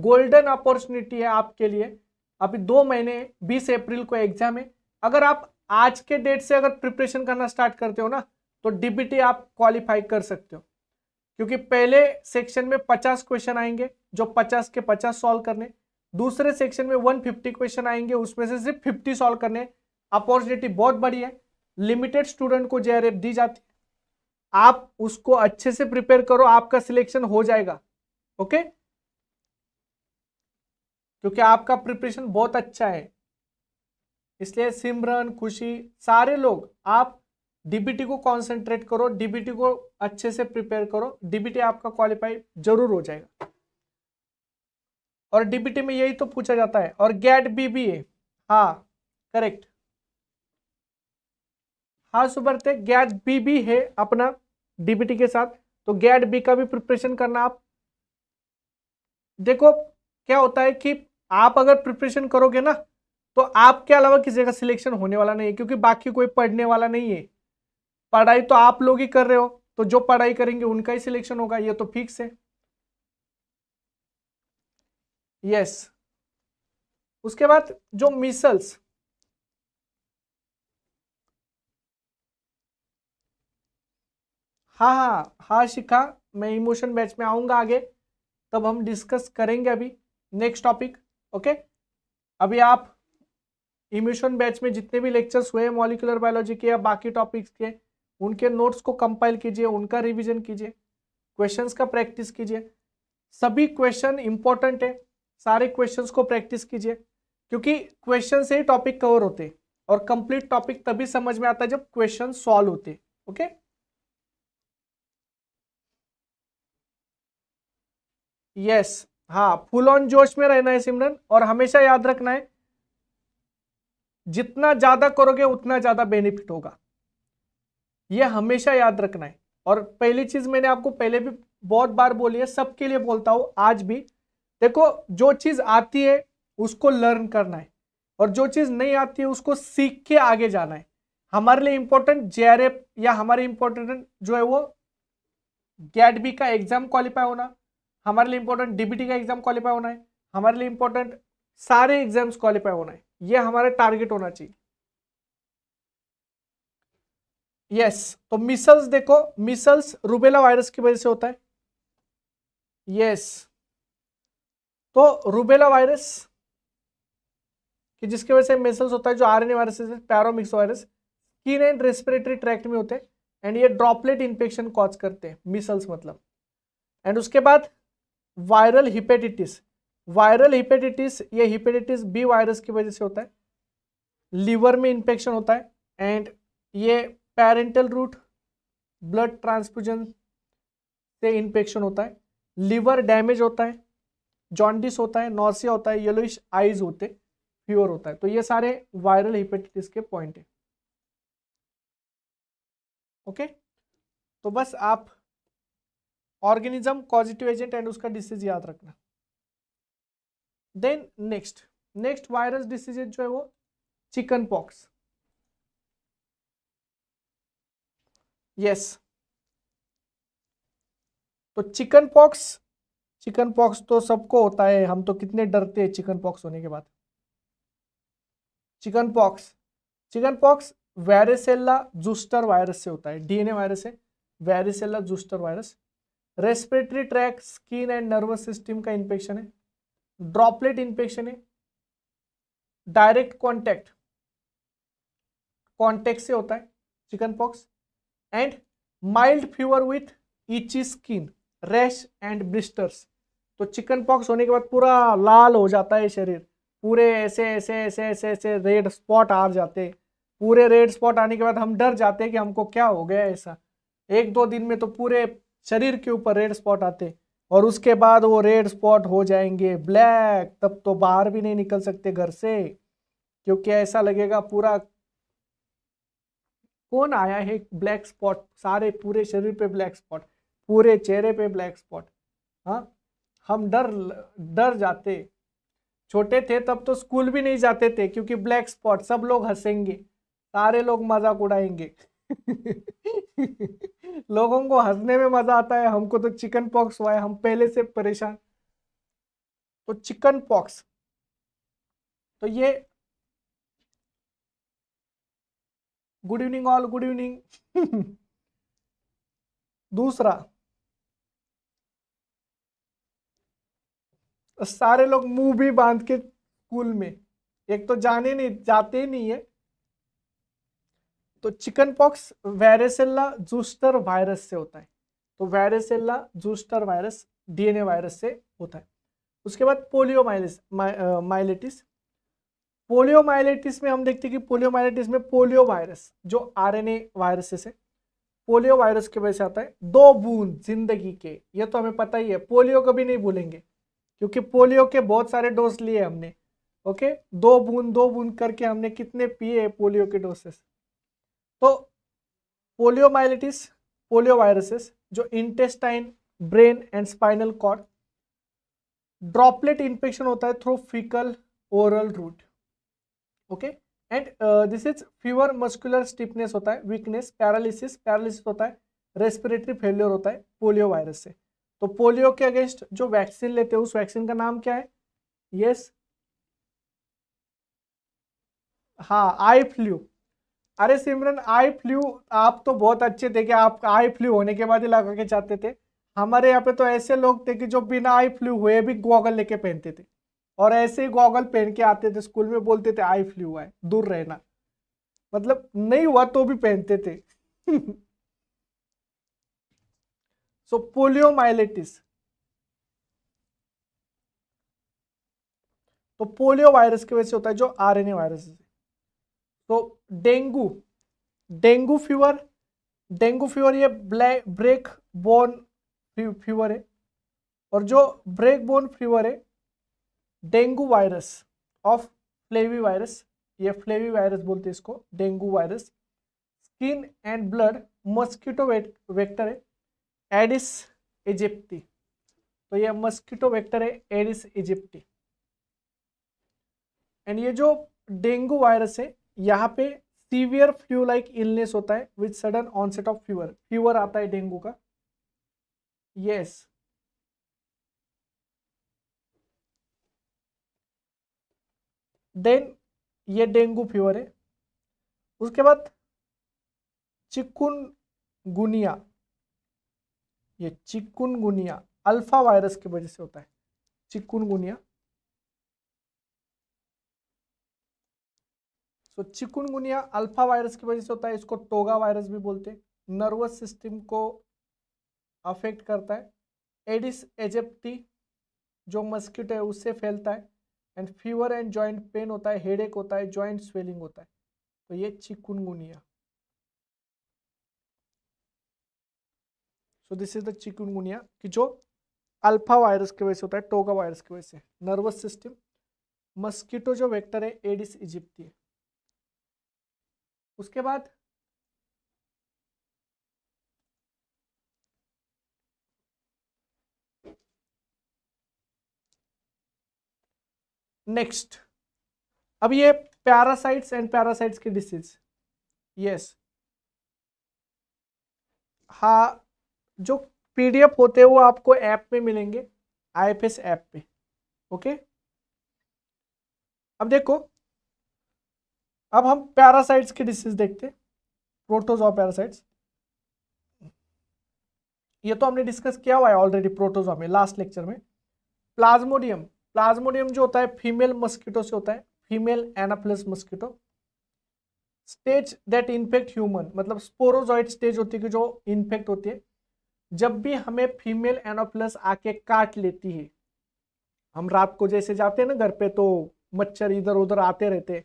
गोल्डन अपॉर्चुनिटी है आपके लिए अभी दो महीने 20 अप्रैल को एग्जाम है अगर आप आज के डेट से अगर प्रिपरेशन करना स्टार्ट करते हो ना तो डीबीटी आप क्वालिफाई कर सकते हो क्योंकि पहले सेक्शन में 50 क्वेश्चन आएंगे जो 50 के 50 सॉल्व करने दूसरे सेक्शन में 150 क्वेश्चन आएंगे उसमें से सिर्फ 50 सॉल्व करने अपॉर्चुनिटी बहुत बड़ी है लिमिटेड स्टूडेंट को जे दी जाती है आप उसको अच्छे से प्रिपेयर करो आपका सिलेक्शन हो जाएगा ओके क्योंकि आपका प्रिपरेशन बहुत अच्छा है इसलिए सिमरन खुशी सारे लोग आप डीबीटी को कंसंट्रेट करो डीबीटी को अच्छे से प्रिपेयर करो डीबीटी आपका क्वालिफाई जरूर हो जाएगा और डीबीटी में यही तो पूछा जाता है और गैट बीबीए हाँ करेक्ट हाँ सुबरते गैट बीबी है अपना डीबीटी के साथ तो गैट बी का भी प्रिपरेशन करना आप देखो क्या होता है कि आप अगर प्रिपरेशन करोगे ना तो आपके अलावा किसी का सिलेक्शन होने वाला नहीं है क्योंकि बाकी कोई पढ़ने वाला नहीं है पढ़ाई तो आप लोग ही कर रहे हो तो जो पढ़ाई करेंगे उनका ही सिलेक्शन होगा ये तो फिक्स है यस उसके बाद जो मिसल्स हाँ हाँ हाँ शिखा मैं इमोशन बैच में आऊँगा आगे तब हम डिस्कस करेंगे अभी नेक्स्ट टॉपिक ओके अभी आप इमोशन बैच में जितने भी लेक्चर्स हुए हैं मॉलिकुलर बायोलॉजी के या बाकी टॉपिक्स के उनके नोट्स को कंपाइल कीजिए उनका रिविजन कीजिए क्वेश्चन का प्रैक्टिस कीजिए सभी क्वेश्चन इंपॉर्टेंट है सारे क्वेश्चंस को प्रैक्टिस कीजिए क्योंकि क्वेश्चन से ही टॉपिक कवर होते हैं और कंप्लीट टॉपिक तभी समझ में आता है जब क्वेश्चन सॉल्व होते ओके okay? यस हाँ फुल ऑन जोश में रहना है सिमरन और हमेशा याद रखना है जितना ज्यादा करोगे उतना ज्यादा बेनिफिट होगा यह हमेशा याद रखना है और पहली चीज मैंने आपको पहले भी बहुत बार बोली है सबके लिए बोलता हूं आज भी देखो जो चीज आती है उसको लर्न करना है और जो चीज नहीं आती है उसको सीख के आगे जाना है हमारे लिए इंपॉर्टेंट जे या हमारे इंपॉर्टेंट जो है वो गैट बी का एग्जाम क्वालिफाई होना हमारे लिए इंपॉर्टेंट डीबीटी का एग्जाम क्वालिफाई होना है हमारे लिए इंपॉर्टेंट सारे एग्जाम्स क्वालिफाई होना है ये हमारा टारगेट होना चाहिए यस yes, तो मिसल्स देखो मिसल्स रूबेला वायरस की वजह से होता है यस yes, तो रूबेला वायरस कि जिसकी वजह से मिसल्स होता है जो R N virus paramyxo virus skin and respiratory tract में होते हैं एंड ये ड्रॉपलेट इन्फेक्शन कॉज करते हैं मिसल्स मतलब एंड उसके बाद वायरल हिपेटिटिस वायरल हिपेटिटिस ये हिपेटिटिस बी वायरस की वजह से होता है लीवर में इंफेक्शन होता है एंड ये पैरेंटल रूट ब्लड ट्रांसफ्यूजन से इन्फेक्शन होता है लीवर डैमेज होता है जॉन्डिस होता है नॉसिया होता है येलोइश आइज होते फीवर होता है तो ये सारे वायरल हिपेटिटिस के पॉइंट है ओके तो बस आप ऑर्गेनिज्म पॉजिटिव एजेंट एंड उसका डिसीज याद रखना then next next virus disease जो है वो चिकन पॉक्स यस तो चिकन पॉक्स चिकन पॉक्स तो सबको होता है हम तो कितने डरते हैं चिकन पॉक्स होने के बाद chicken pox chicken pox varicella zoster virus से होता है डीएनए वायरस है varicella zoster virus respiratory tract skin and nervous system का इन्फेक्शन है ड्रॉपलेट इन्फेक्शन है डायरेक्ट कॉन्टैक्ट कॉन्टैक्ट से होता है chicken pox and mild fever with itchy skin rash and blisters तो चिकन पॉक्स होने के बाद पूरा लाल हो जाता है शरीर पूरे ऐसे ऐसे ऐसे ऐसे ऐसे रेड स्पॉट आ जाते पूरे रेड स्पॉट आने के बाद हम डर जाते हैं कि हमको क्या हो गया ऐसा एक दो दिन में तो पूरे शरीर के ऊपर रेड स्पॉट आते और उसके बाद वो रेड स्पॉट हो जाएंगे ब्लैक तब तो बाहर भी नहीं निकल सकते घर से क्योंकि ऐसा लगेगा पूरा कौन आया है ब्लैक स्पॉट सारे पूरे शरीर पे ब्लैक स्पॉट पूरे चेहरे पे ब्लैक स्पॉट हाँ हम डर डर जाते छोटे थे तब तो स्कूल भी नहीं जाते थे क्योंकि ब्लैक स्पॉट सब लोग हंसेंगे सारे लोग मजाक उड़ाएंगे लोगों को हंसने में मजा आता है हमको तो चिकन पॉक्स हुआ है हम पहले से परेशान तो चिकन पॉक्स तो ये good evening all good evening दूसरा सारे लोग मुंह भी बांध के स्कूल में एक तो जाने नहीं जाते नहीं है तो chicken pox varicella zoster virus से होता है तो varicella zoster virus DNA virus से होता है उसके बाद पोलियो माइलिस माइलेटिस पोलियो माइलेटिस में हम देखते हैं कि पोलियो माइलेटिस में पोलियो वायरस जो आरएनए वायरसेस है पोलियो वायरस की वजह से आता है दो बूंद जिंदगी के ये तो हमें पता ही है पोलियो कभी नहीं भूलेंगे क्योंकि पोलियो के बहुत सारे डोज लिए हमने ओके दो बूंद दो बूंद करके हमने कितने पिए पोलियो के डोसेस तो पोलियोमाइलिटिस पोलियो वायरसेस जो intestine brain and spinal cord droplet infection होता है through faecal oral route okay and this is fever muscular stiffness होता है वीकनेस पैरालिसिस पैरालिसिस होता है रेस्पिरेटरी फेलियर होता है पोलियो वायरस से तो पोलियो के अगेंस्ट जो वैक्सीन लेते हैं उस वैक्सीन का नाम क्या है यस yes. हाँ आई फ्लू अरे सिमरन आई फ्लू आप तो बहुत अच्छे थे कि आप आई फ्लू होने के बाद ही लगा के जाते थे हमारे यहाँ पे तो ऐसे लोग थे कि जो बिना आई फ्लू हुए भी गॉगल लेके पहनते थे और ऐसे ही गॉगल पहन के आते थे स्कूल में बोलते थे आई फ्लू हुआ है दूर रहना मतलब नहीं हुआ तो भी पहनते थे सो पोलियोमाइलिटिस तो पोलियो वायरस की वजह से होता है जो आरएनए वायरस है तो dengue dengue fever dengue fever ये ब्लैक ब्रेक बोन फीवर है और जो ब्रेक बोन फीवर है dengue virus of flavi virus ये फ्लेवी वायरस बोलते हैं इसको dengue virus skin and blood mosquito vector है एडिस इजिप्टी तो ये मस्कीटो वेक्टर है एडिस इजिप्टी एंड ये जो डेंगू वायरस है यहाँ पे सीवियर फ्लू लाइक इलनेस होता है with sudden onset of fever fever आता है डेंगू का यस yes. देन ये डेंगू फीवर है उसके बाद चिकुन गुनिया ये चिकुन गुनिया अल्फा वायरस की वजह से होता है chikungunya so chikungunya alpha virus की वजह से होता है इसको टोगा वायरस भी बोलते हैं नर्वस सिस्टम को अफेक्ट करता है एडिस एजेप्टी जो मस्किटो है उससे फैलता है and fever and joint pain होता है हेडेक होता है जॉइंट स्वेलिंग होता है तो ये chikungunya so this is the chikungunya कि जो अल्फा वायरस की वजह से होता है टोगा वायरस की वजह से नर्वस सिस्टम मस्किटो जो वेक्टर है एडिस इजिप्टी है उसके बाद नेक्स्ट अब ये पैरासाइट्स एंड पैरासाइट्स की डिसीज यस हा जो पीडीएफ होते हैं वो आपको ऐप में मिलेंगे आईएफएस ऐप पे ओके अब देखो अब हम पैरासाइट्स की डिसीज देखते प्रोटोजो पैरासाइट्स ये तो हमने डिस्कस किया हुआ है ऑलरेडी प्रोटोजो में लास्ट लेक्चर में प्लाज्मोडियम प्लाज्मोडियम जो होता है फीमेल मस्कीटो से होता है female anopheles mosquito stage that infect human मतलब स्पोरोजॉइड स्टेज होती है कि जो इन्फेक्ट होती है जब भी हमें फीमेल एनाफ्लस आके काट लेती है हम रात को जैसे जाते हैं ना घर पे तो मच्छर इधर उधर आते रहते हैं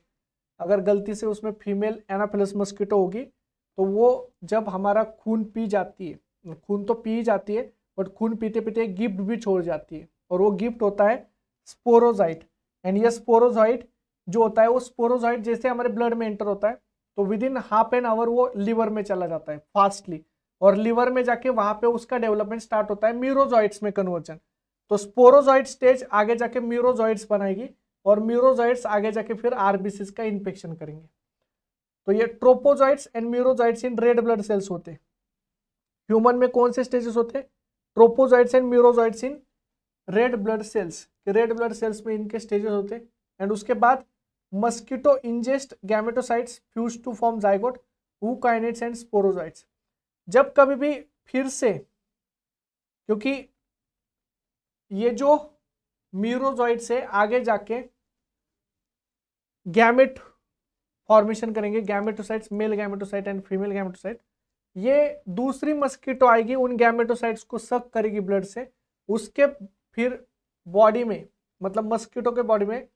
अगर गलती से उसमें फीमेल एनाफिलस मस्कीटो होगी तो वो जब हमारा खून पी जाती है खून तो पी जाती है बट खून पीते पीते गिफ्ट भी छोड़ जाती है और वो गिफ्ट होता है स्पोरोजाइट एंड ये स्पोरोजाइट जो होता है वो स्पोरोजाइट जैसे हमारे ब्लड में एंटर होता है तो within half an hour वो लीवर में चला जाता है फास्टली और लीवर में जाके वहाँ पे उसका डेवलपमेंट स्टार्ट होता है म्यूरोजॉइड्स में कन्वर्जन तो स्पोरोजॉइड स्टेज आगे जाके म्यूरोजॉइड्स बनाएगी और म्यूरोजाइट्स आगे जाके फिर आरबीसीज का इन्फेक्शन करेंगे तो ये trophozoites and merozoites in red blood cells होते हैं ह्यूमन में कौन से स्टेजेस होते हैं trophozoites and merozoites in red blood cells red blood cells में इनके स्टेजेस होते हैं एंड उसके बाद mosquito ingest gametocytes fuse to form zygote ookinetes and sporozoites जब कभी भी फिर से क्योंकि ये जो म्यूरोजॉइड से आगे जाके गैमेट फॉर्मेशन करेंगे gametocyte male gametocyte and female gametocyte ये दूसरी मस्कीटो आएगी उन गैमेटोसाइट्स को सक करेगी ब्लड से उसके फिर बॉडी में मतलब मस्कीटो के बॉडी में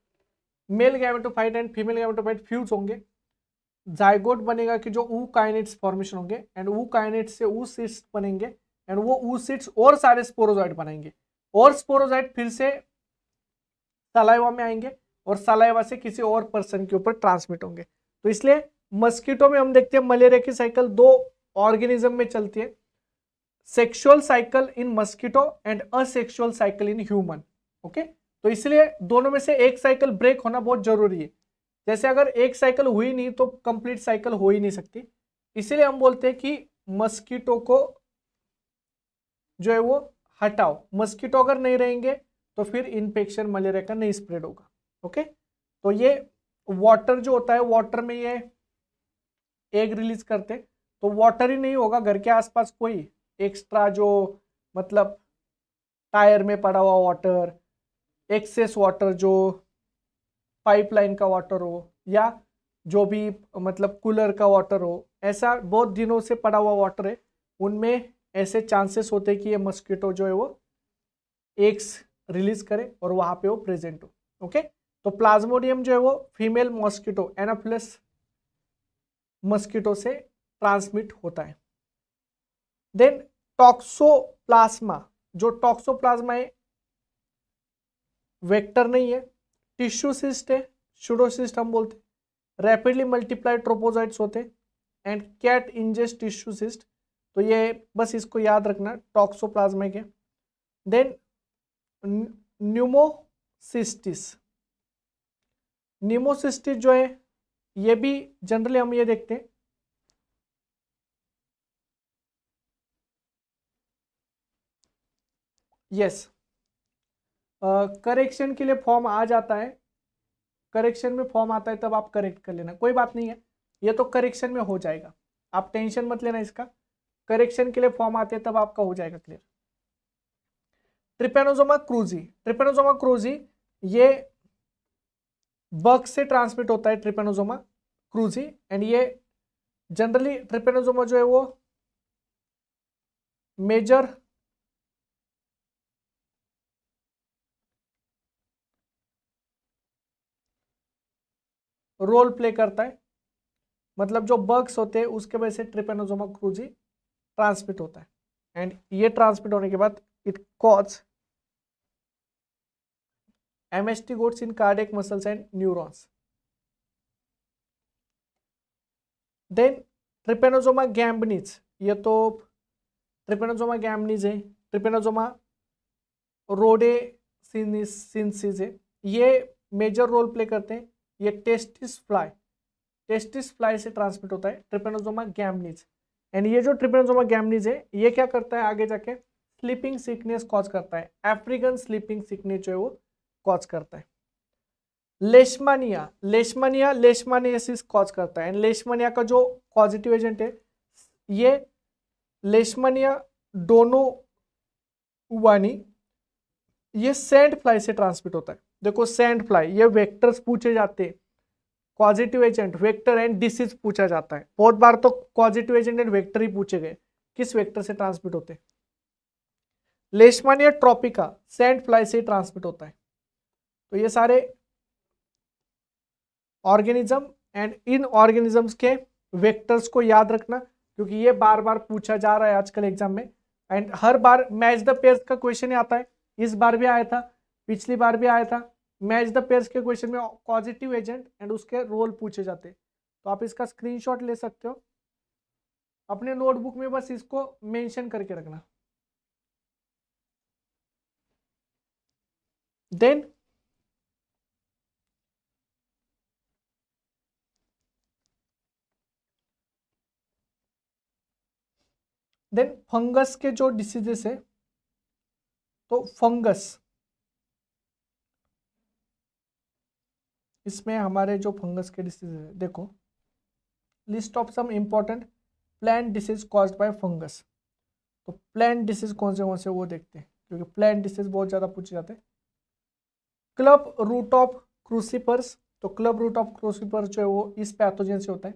male gametophyte and female gametophyte fuse होंगे जायगोट बनेगा कि जो ऊ काइनेट्स फॉर्मेशन होंगे एंड ऊ काइनेट्स से ऊ सीट्स बनेंगे एंड वो ऊ सीट्स और सारे स्पोरोजाइट बनाएंगे और स्पोरोजाइट फिर से सलाइवा में आएंगे और सलाइवा से किसी और पर्सन के ऊपर ट्रांसमिट होंगे तो इसलिए मस्कीटो में हम देखते हैं मलेरिया की साइकिल दो ऑर्गेनिज्म में चलती है sexual cycle in mosquito and asexual cycle in human okay तो इसलिए दोनों में से एक साइकिल ब्रेक होना बहुत जरूरी है जैसे अगर एक साइकिल हुई नहीं तो कंप्लीट साइकिल हो ही नहीं सकती इसीलिए हम बोलते हैं कि मस्कीटो को जो है वो हटाओ मस्कीटो अगर नहीं रहेंगे तो फिर इन्फेक्शन मलेरिया का नहीं स्प्रेड होगा ओके तो ये वाटर जो होता है वाटर में ये एग रिलीज करते तो वाटर ही नहीं होगा घर के आसपास कोई एक्स्ट्रा जो मतलब टायर में पड़ा हुआ वाटर एक्सेस वाटर जो पाइपलाइन का वाटर हो या जो भी मतलब कूलर का वाटर हो ऐसा बहुत दिनों से पड़ा हुआ वाटर है उनमें ऐसे चांसेस होते हैं कि ये मस्कीटो जो है वो एग्स रिलीज करे और वहां पे वो प्रेजेंट हो ओके तो प्लाज्मोडियम जो है वो फीमेल मॉस्किटो एनाफिलस मस्किटो से ट्रांसमिट होता है देन टॉक्सोप्लाज्मा जो टॉक्सोप्लाज्मा है वेक्टर नहीं है टिश्यू सिस्ट है शुडोसिस्ट हम बोलते हैं रैपिडली मल्टीप्लाई ट्रोपोजाइट्स होते हैं and cat ingest tissue cyst तो ये बस इसको याद रखना टॉक्सोप्लाज्मा के देन न्यूमोसिस्टिस न्यूमोसिस्टिस जो है ये भी जनरली हम ये देखते हैं यस करेक्शन के लिए फॉर्म आ जाता है करेक्शन में फॉर्म आता है तब आप करेक्ट कर लेना कोई बात नहीं है ये तो करेक्शन में हो जाएगा आप टेंशन मत लेना इसका करेक्शन के लिए फॉर्म आते हैं तब आपका हो जाएगा clear trypanosoma cruzi trypanosoma cruzi ये बग से ट्रांसमिट होता है ट्रिपेनोजोमा क्रूजी एंड ये जनरली ट्रिपेनोजोमा जो है वो मेजर रोल प्ले करता है मतलब जो बग्स होते हैं उसके वजह से ट्रिपेनोजोमा क्रूजी ट्रांसमिट होता है एंड ये ट्रांसमिट होने के बाद it cause MST goes in cardiac muscles and neurons. Then trypanosoma gambiense येतो ट्रिपेनोजोमा गॅम्बनीज आहे ट्रिपेनोजोमा रोडे सिनिस है ये मेजर रोल प्ले करते हैं ये टेस्टिस फ्लाई टेस्टिस फ्लाई से ट्रांसमिट होता है ट्रिपेनोजोमा गैमनीज एंड ये जो ट्रिपेनोजोमा गैमनीज है ये क्या करता है आगे जाके स्लीपिंग सिकनेस कॉज करता है अफ्रीकन स्लीपिंग सिकनेस जो है वो कॉज करता है लेशमानिया लेशमानिया लेशमानियासिस कॉज करता है एंड लेशमानिया का जो पॉजिटिव एजेंट है ये लेशमानिया डोनो वानी ये सेंड फ्लाई से ट्रांसमिट होता है देखो सेंड फ्लाई ये वेक्टर्स पूछे जाते हैं positive agent vector and disease पूछा जाता है बहुत बार तो पॉजिटिव एजेंट एंड वेक्टर ही पूछे गए किस वेक्टर से ट्रांसमिट होते हैं लेशमानिया ट्रॉपिका सेंड फ्लाई से ट्रांसमिट होता है तो ये सारे ऑर्गेनिज्म एंड इन ऑर्गेनिजम्स के वेक्टर्स को याद रखना क्योंकि ये बार बार पूछा जा रहा है आजकल एग्जाम में एंड हर बार मैच द पेयर्स का क्वेश्चन आता है इस बार भी आया था पिछली बार भी आया था मैच द पेयर्स के क्वेश्चन में पॉजिटिव एजेंट एंड उसके रोल पूछे जाते हैं तो आप इसका स्क्रीन ले सकते हो अपने नोटबुक में बस इसको मेंशन करके रखना देन देन फंगस के जो डिसीजेस है तो फंगस इसमें हमारे जो फंगस के डिसीजे है देखो list of some important plant disease cause by fungus तो प्लांट डिसीज कौन से कौन से वो देखते हैं क्योंकि प्लान डिसीज बहुत ज़्यादा पूछे जाते हैं क्लब रूट ऑफ क्रूसीपर्स तो क्लब रूट ऑफ क्रूसीपर्स जो है वो इस पैथोजन से होता है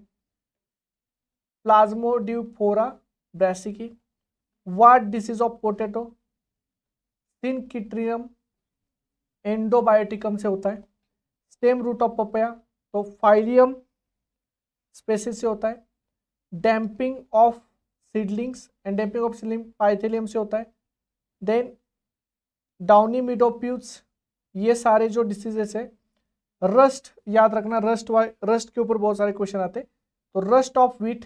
plasmodiophora brassicae wart disease of potato synchytrium endobioticum से होता है स्टेम रूट ऑफ पपया तो फाइलियम स्पेसिस से होता है damping off seedlings and damping off seedling pythium से होता है देन डाउनी मिडोप्यूट्स ये सारे जो डिसीजेस है रस्ट याद रखना रस्ट वाई रस्ट के ऊपर बहुत सारे क्वेश्चन आते हैं तो rust of wheat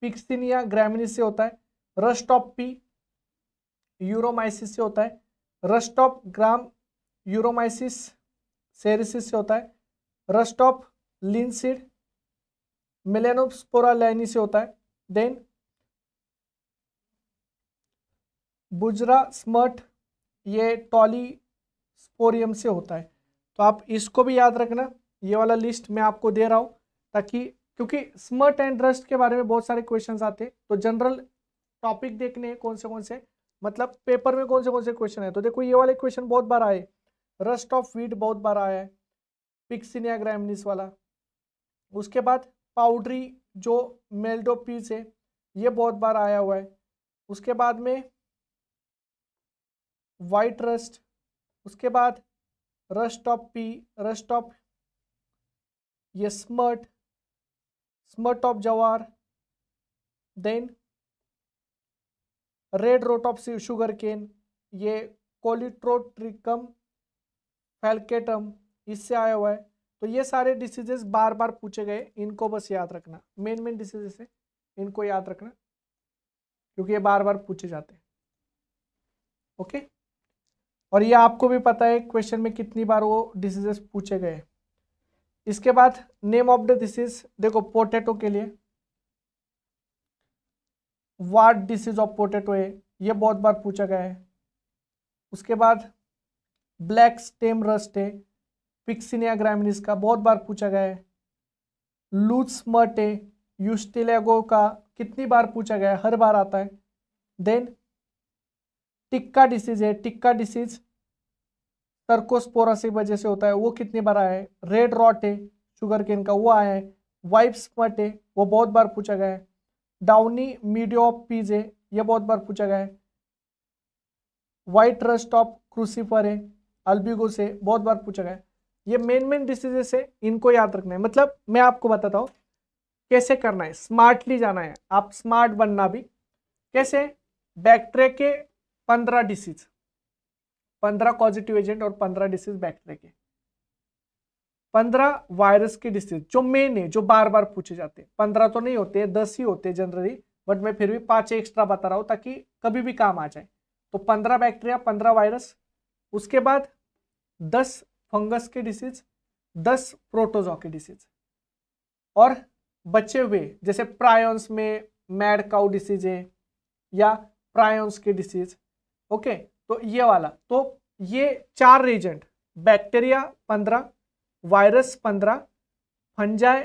puccinia graminis से होता है रस्ट ऑफ पी यूरोमाइसिस से होता है रस्ट ऑफ ग्राम यूरोमाइसिस सेरिसिस से होता है रस्ट ऑफ लिनसिड लाइनी से होता है देन बुजरा स्मर्ट ये टॉली स्पोरियम से होता है तो आप इसको भी याद रखना ये वाला लिस्ट मैं आपको दे रहा हूँ ताकि क्योंकि स्मर्ट एंड रस्ट के बारे में बहुत सारे क्वेश्चन आते हैं तो जनरल टॉपिक देखने हैं कौन से कौन से मतलब पेपर में कौन से कौन से क्वेश्चन है तो देखो ये वाले क्वेश्चन बहुत बार आए रस्ट ऑफ वीट बहुत बार आया है पिक्सिनिया ग्रामनिस वाला उसके बाद पाउडरी जो मेल्डोपीस है ये बहुत बार आया हुआ है उसके बाद में वाइट रस्ट उसके बाद rust of P rust of ये स्मर्ट smut of jawar then red road of sugar cane ये कोलिट्रोट्रिकम फैलकेटम इससे आया हुआ है तो ये सारे डिसीजेस बार बार पूछे गए इनको बस याद रखना मेन मेन डिसीजेस है इनको याद रखना क्योंकि ये बार बार पूछे जाते हैं ओके और ये आपको भी पता है क्वेश्चन में कितनी बार वो डिसीजेस पूछे गए हैं इसके बाद नेम ऑफ द डिसीज देखो पोटैटो के लिए वाट डिसीज ऑफ पोटैटो है ये बहुत बार पूछा गया है उसके बाद ब्लैक स्टेम रस्ट है पिक्सिनिया ग्रामिनिस का बहुत बार पूछा गया है लूट्स स्मर्ट है यूस्टिलेगो का कितनी बार पूछा गया है हर बार आता है देन टिक्का डिसीज है टिक्का डिसीज टर्कोस्पोरस की वजह से होता है वो कितनी बार आया है रेड रॉट है शुगर केन का वो आया है वाइप स्मट है वो बहुत बार पूछा गया है डाउनी मीडियोपीज है ये बहुत बार पूछा गया है वाइट रस्ट ऑफ क्रूसीफर है अल्बिगोस है बहुत बार पूछा गया है ये मेन मेन डिसीजेस है इनको याद रखना है मतलब मैं आपको बताता हूँ कैसे करना है स्मार्टली जाना है आप स्मार्ट बनना भी कैसे बैक्ट्रे के पंद्रह डिसीज पंद्रह पॉजिटिव एजेंट और पंद्रह डिसीज बैक्टेरिया के पंद्रह वायरस के डिसीज जो मेन है जो बार बार पूछे जाते हैं पंद्रह तो नहीं होते दस ही होते जनरली बट मैं फिर भी पांच एक्स्ट्रा बता रहा हूं ताकि कभी भी काम आ जाए तो पंद्रह बैक्टीरिया पंद्रह वायरस उसके बाद दस फंगस के डिसीज दस प्रोटोजो के डिसीज और बचे हुए जैसे प्रायोन्स में मैड काउ डिसीज है या प्रायन्स के डिसीज ओके तो ये वाला तो ये चार रेजेंट बैक्टीरिया पंद्रह वायरस पंद्रह फंजाए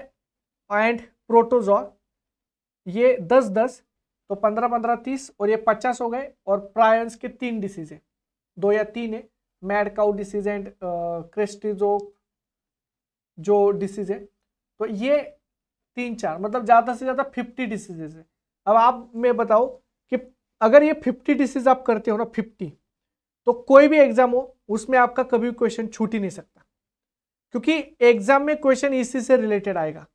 एंड प्रोटोजॉ ये दस दस तो पंद्रह पंद्रह तीस और ये पचास हो गए और प्रायंस के तीन डिसीज दो या तीन है मैड काउ डिसीज एंड क्रिस्टिजो जो डिसीज है तो ये तीन चार मतलब ज़्यादा से ज़्यादा फिफ्टी डिसीजेज है अब आप मैं बताओ कि अगर ये फिफ्टी डिसीज आप करते हो ना फिफ्टी तो कोई भी एग्जाम हो उसमें आपका कभी क्वेश्चन छूट ही नहीं सकता क्योंकि एग्जाम में क्वेश्चन इसी से रिलेटेड आएगा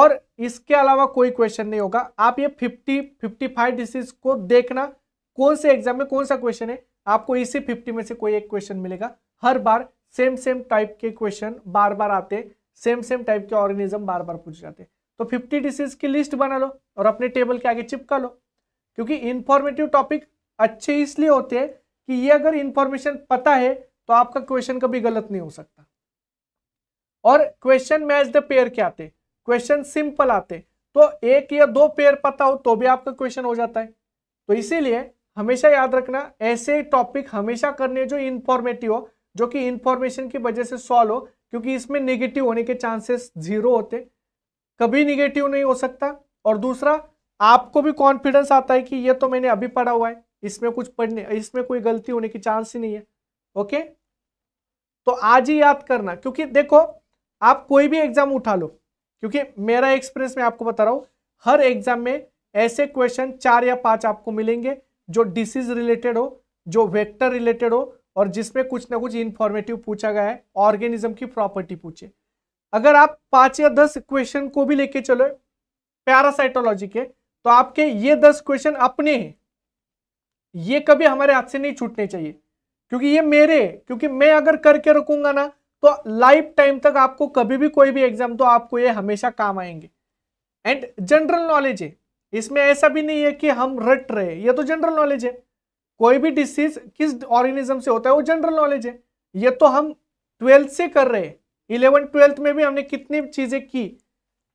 और इसके अलावा कोई क्वेश्चन नहीं होगा आप ये 50 55 डिसीज को देखना कौन से एग्जाम में कौन सा क्वेश्चन है आपको इसी 50 में से कोई एक क्वेश्चन मिलेगा हर बार सेम सेम टाइप के क्वेश्चन बार बार आते सेम सेम टाइप के ऑर्गेनिज्म बार बार पूछ जाते तो 50 डिसीज की लिस्ट बना लो और अपने टेबल के आगे चिपका लो क्योंकि इन्फॉर्मेटिव टॉपिक अच्छे इसलिए होते हैं कि ये अगर इंफॉर्मेशन पता है तो आपका क्वेश्चन कभी गलत नहीं हो सकता और क्वेश्चन मैच द पेयर के आते क्वेश्चन सिंपल आते तो एक या दो पेयर पता हो तो भी आपका क्वेश्चन हो जाता है तो इसीलिए हमेशा याद रखना ऐसे टॉपिक हमेशा करने जो इन्फॉर्मेटिव हो जो कि इन्फॉर्मेशन की वजह से सॉल्व हो क्योंकि इसमें निगेटिव होने के चांसेस जीरो होते कभी निगेटिव नहीं हो सकता और दूसरा आपको भी कॉन्फिडेंस आता है कि ये तो मैंने अभी पढ़ा हुआ है इसमें कुछ पढ़ने इसमें कोई गलती होने की चांस ही नहीं है ओके तो आज ही याद करना क्योंकि देखो आप कोई भी एग्जाम उठा लो क्योंकि मेरा एक्सपीरियंस मैं आपको बता रहा हूं हर एग्जाम में ऐसे क्वेश्चन चार या पांच आपको मिलेंगे जो डिसीज रिलेटेड हो जो वेक्टर रिलेटेड हो और जिसमें कुछ ना कुछ इंफॉर्मेटिव पूछा गया है ऑर्गेनिज्म की प्रॉपर्टी पूछे अगर आप पांच या दस क्वेश्चन को भी लेके चलो पैरासाइटोलॉजी के तो आपके ये दस क्वेश्चन अपने हैं ये कभी हमारे हाथ से नहीं छूटने चाहिए क्योंकि ये मेरे क्योंकि मैं अगर करके रखूंगा ना तो लाइफ टाइम तक आपको कभी भी कोई भी एग्जाम तो आपको ये हमेशा काम आएंगे एंड जनरल नॉलेज है इसमें ऐसा भी नहीं है कि हम रट रहे ये तो जनरल नॉलेज है कोई भी डिसीज किस ऑर्गेनिज्म से होता है वो जनरल नॉलेज है ये तो हम ट्वेल्थ से कर रहे हैं इलेवन ट्वेल्थ में भी हमने कितनी चीज़ें की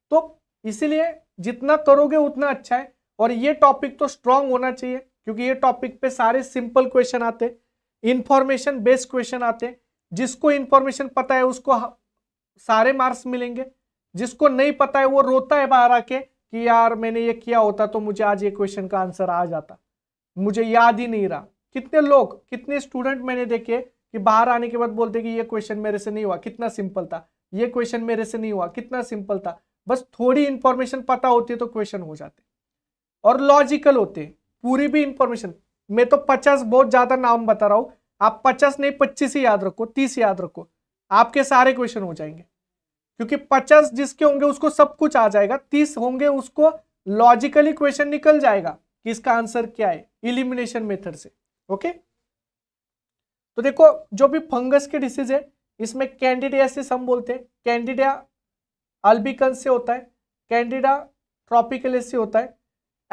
तो इसीलिए जितना करोगे उतना अच्छा है और ये टॉपिक तो स्ट्रांग होना चाहिए क्योंकि ये टॉपिक पे सारे सिंपल क्वेश्चन आते हैं इंफॉर्मेशन बेस्ड क्वेश्चन आते हैं जिसको इंफॉर्मेशन पता है उसको सारे मार्क्स मिलेंगे जिसको नहीं पता है वो रोता है बाहर आके कि यार मैंने ये किया होता तो मुझे आज ये क्वेश्चन का आंसर आ जाता मुझे याद ही नहीं रहा कितने लोग कितने स्टूडेंट मैंने देखे कि बाहर आने के बाद बोलते कि ये क्वेश्चन मेरे से नहीं हुआ कितना सिंपल था ये क्वेश्चन मेरे से नहीं हुआ कितना सिंपल था बस थोड़ी इंफॉर्मेशन पता होती है तो क्वेश्चन हो जाते और लॉजिकल होते पूरी भी इंफॉर्मेशन मैं तो पचास बहुत ज्यादा नाम बता रहा हूँ आप पचास नहीं पच्चीस ही याद रखो तीस याद रखो आपके सारे क्वेश्चन हो जाएंगे क्योंकि पचास जिसके होंगे उसको सब कुछ आ जाएगा तीस होंगे उसको लॉजिकली क्वेश्चन निकल जाएगा कि इसका आंसर क्या है इलिमिनेशन मेथड से ओके तो देखो जो भी फंगस के डिसीज है इसमें कैंडिडिया से हम बोलते हैं कैंडिडिया अल्बिकन से होता है कैंडिडा ट्रॉपिकल से होता है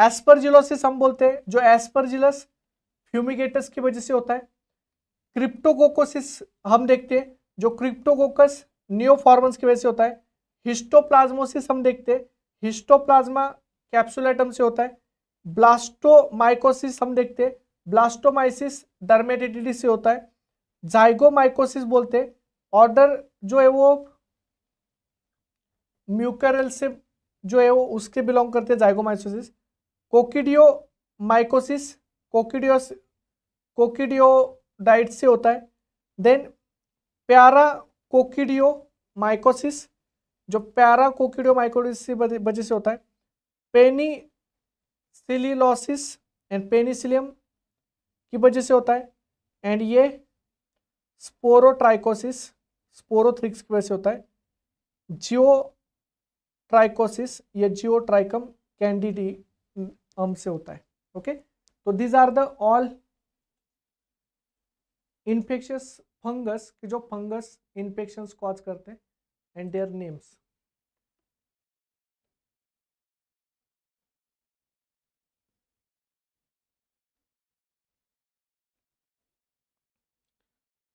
एस्परजिलोसिस हम बोलते हैं जो एस्परजिलस फ्यूमिगेटस की वजह से होता है क्रिप्टोकोकोसिस हम देखते हैं जो क्रिप्टोकोकस नियोफॉर्मस की वजह से होता है हिस्टोप्लाज्मोसिस हम देखते हैं हिस्टोप्लाज्मा कैप्सुलेटम से होता है ब्लास्टोमाइकोसिस हम देखते हैं ब्लास्टोमाइसिस डर्मेटेटिस से होता है जाइगोमाइकोसिस बोलते हैं ऑर्डर जो है वो म्यूकरल से जो है वो उसके बिलोंग करते हैं जाइगोमाइकोसिस कोकिडियो माइकोसिस कोकिडियोस कोकिडियोडाइट से होता है देन प्यारा कोकिडियो माइकोसिस जो प्यारा कोकिडियो माइकोसिस वजह से होता है सिलीलॉसिस एंड पेनीसिलियम की वजह से होता है एंड ये स्पोरोट्राइकोसिस स्पोरोथ्रिक्स की वजह से होता है जियो ट्राइकोसिस या जियो ट्राइकम कैंडिडी अम से होता है ओके तो these are the all infectious fungus कि जो फंगस इन्फेक्शन कॉज करते हैं एंड देयर नेम्स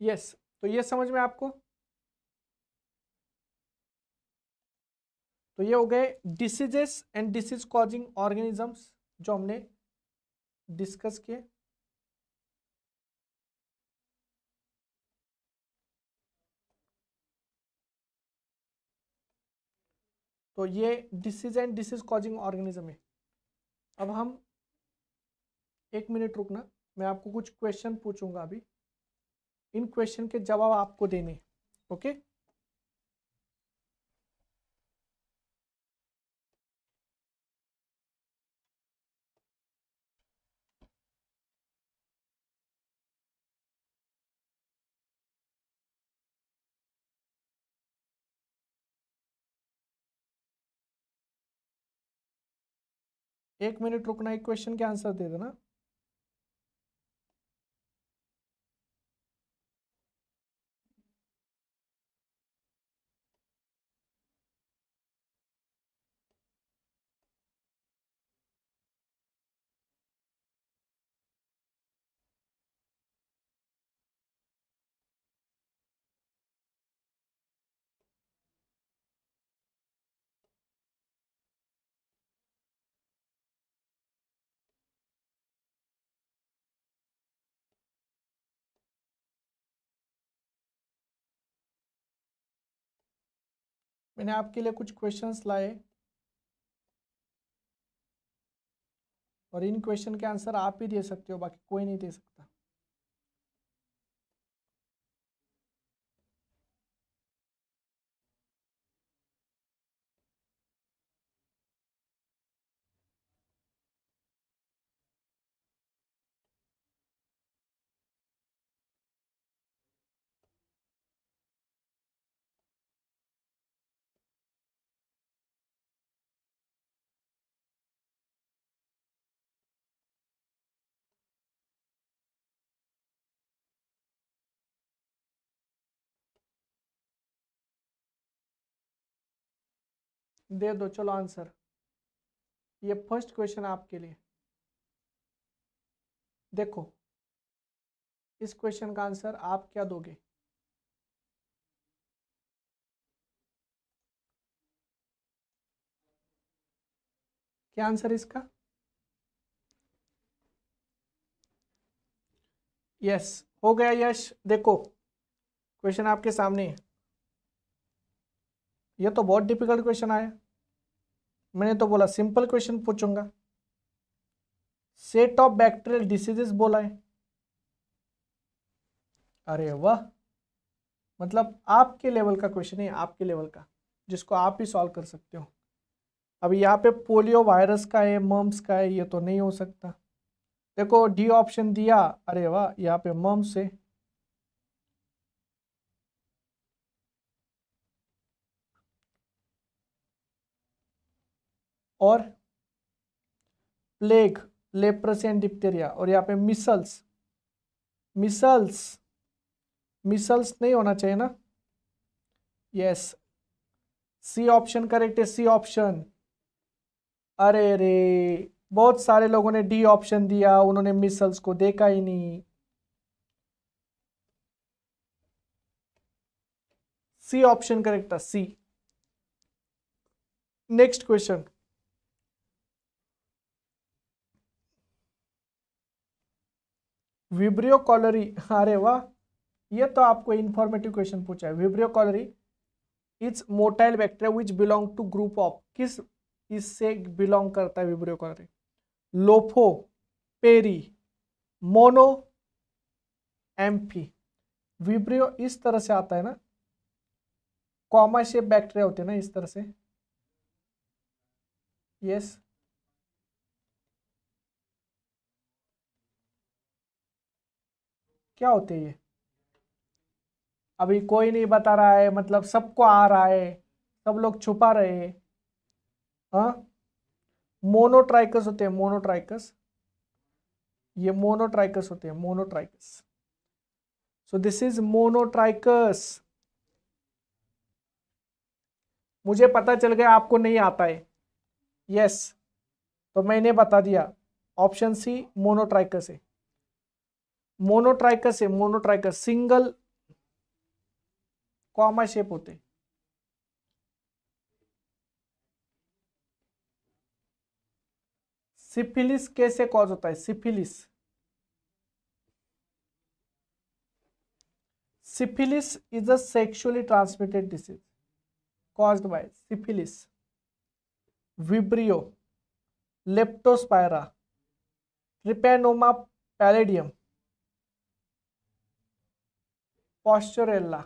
यस तो ये समझ में आपको तो ये हो गए diseases and disease causing organisms जो हमने डिस्कस किए तो ये disease and disease causing organism है अब हम एक मिनट रुकना मैं आपको कुछ क्वेश्चन पूछूंगा अभी इन क्वेश्चन के जवाब आपको देने ओके okay? एक मिनट रुकना एक क्वेश्चन के आंसर दे देना मैंने आपके लिए कुछ क्वेश्चंस लाए और इन क्वेश्चन के आंसर आप ही दे सकते हो बाकी कोई नहीं दे सकता दे दो चलो आंसर ये फर्स्ट क्वेश्चन आपके लिए देखो इस क्वेश्चन का आंसर आप क्या दोगे क्या आंसर इसका यस yes, हो गया यश देखो क्वेश्चन आपके सामने है ये तो बहुत डिफिकल्ट क्वेश्चन आया मैंने तो बोला सिंपल क्वेश्चन पूछूंगा सेट ऑफ बैक्टीरियल डिसीजेस बोला है अरे वाह मतलब आपके लेवल का क्वेश्चन है आपके लेवल का जिसको आप ही सॉल्व कर सकते हो अब यहाँ पे पोलियो वायरस का है मम्स का है ये तो नहीं हो सकता देखो डी ऑप्शन दिया अरे वाह यहाँ पे मम्स है और प्लेग लेप्रस एंड डिप्टेरिया और यहाँ पे मिसल्स मिसल्स मिसल्स नहीं होना चाहिए ना यस सी ऑप्शन करेक्ट है सी ऑप्शन अरे अरे बहुत सारे लोगों ने डी ऑप्शन दिया उन्होंने मिसल्स को देखा ही नहीं सी ऑप्शन करेक्ट था C next question vibrio cholerae अरे वाह ये तो आपको इन्फॉर्मेटिव क्वेश्चन पूछा है vibrio cholerae it's motile bacteria which belong to group of किस इससे बिलोंग करता है vibrio cholerae lopho peri mono amphi vibrio इस तरह से आता है ना कॉमा शेप बैक्टेरिया होते हैं ना इस तरह से यस yes. क्या होते हैं ये अभी कोई नहीं बता रहा है मतलब सबको आ रहा है सब लोग छुपा रहे हैं हाँ? मोनोट्राइकस होते हैं मोनोट्राइकस ये मोनोट्राइकस होते हैं monotrichous so this is monotrichous मुझे पता चल गया आपको नहीं आता है यस yes, तो मैंने बता दिया ऑप्शन सी मोनोट्राइकस है मोनोट्राइकस है मोनोट्राइकस सिंगल कॉमा शेप होते सिफिलिस कैसे कॉज होता है syphilis syphilis is a sexually transmitted disease caused by syphilis vibrio leptospira treponema pallidum pasteurella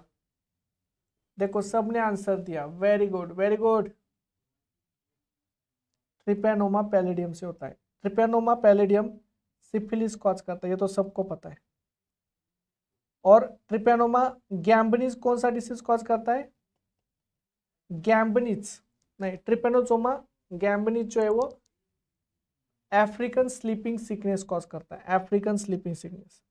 देखो सबने आंसर दिया very good very good treponema pallidum से होता है ट्रिपेनोमा पैलेडियम सिफिलिस कॉज करता है ये तो सबको पता है और ट्रिपेनोमा गैम्बनीज कौन सा डिसीज कॉज करता है गैम्बनीज नहीं ट्रिपेनोजोमा गैम्बनीज जो है वो अफ्रीकन स्लीपिंग सिकनेस कॉज करता है African sleeping sickness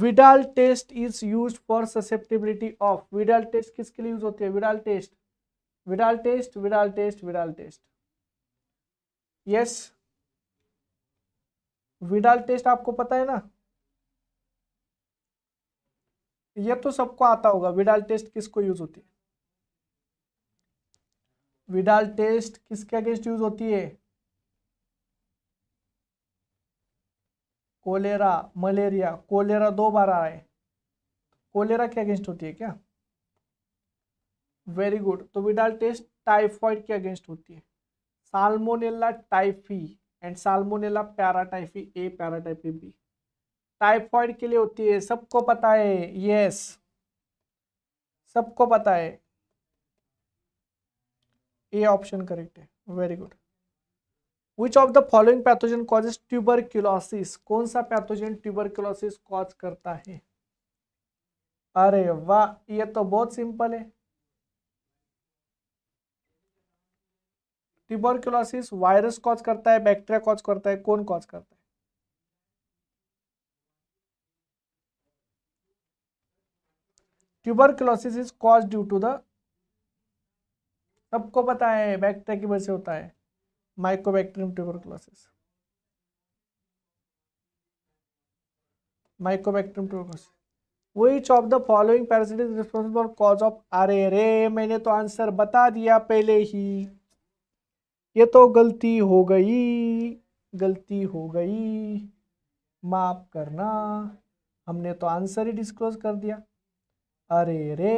Widal test is use for susceptibility of Widal test किसके लिए यूज होती है Widal test Widal test Widal test Widal test yes Widal test आपको पता है ना यह तो सबको आता होगा विडाल टेस्ट किसको यूज होती है विडाल टेस्ट किसके अगेंस्ट यूज होती है कोलेरा मलेरिया कोलेरा दो बार आ रहा है कोलेरा के अगेंस्ट होती है क्या वेरी गुड तो विडाल टेस्ट टाइफॉइड के अगेंस्ट होती है salmonella typhi and salmonella paratyphi A paratyphi B typhoid के लिए होती है सबको पता है यस सबको पता है ए ऑप्शन करेक्ट है very good which of the following pathogen causes tuberculosis कौन सा पैथोजन ट्यूबरक्यूलोसिस कॉज करता है अरे वाह ये तो बहुत सिंपल है ट्यूबरक्यूलोसिस वायरस कॉज करता है बैक्टीरिया कॉज करता है कौन कॉज करता है tuberculosis is cause due to the सबको पता है बैक्टीरिया की वजह से होता है mycobacterium tuberculosis mycobacterium tuberculosis which of the following parasite is responsible for cause of अरे रे मैंने तो आंसर बता दिया पहले ही ये तो गलती हो गई गलती हो गई माफ करना हमने तो आंसर ही डिस्क्लोज कर दिया अरे रे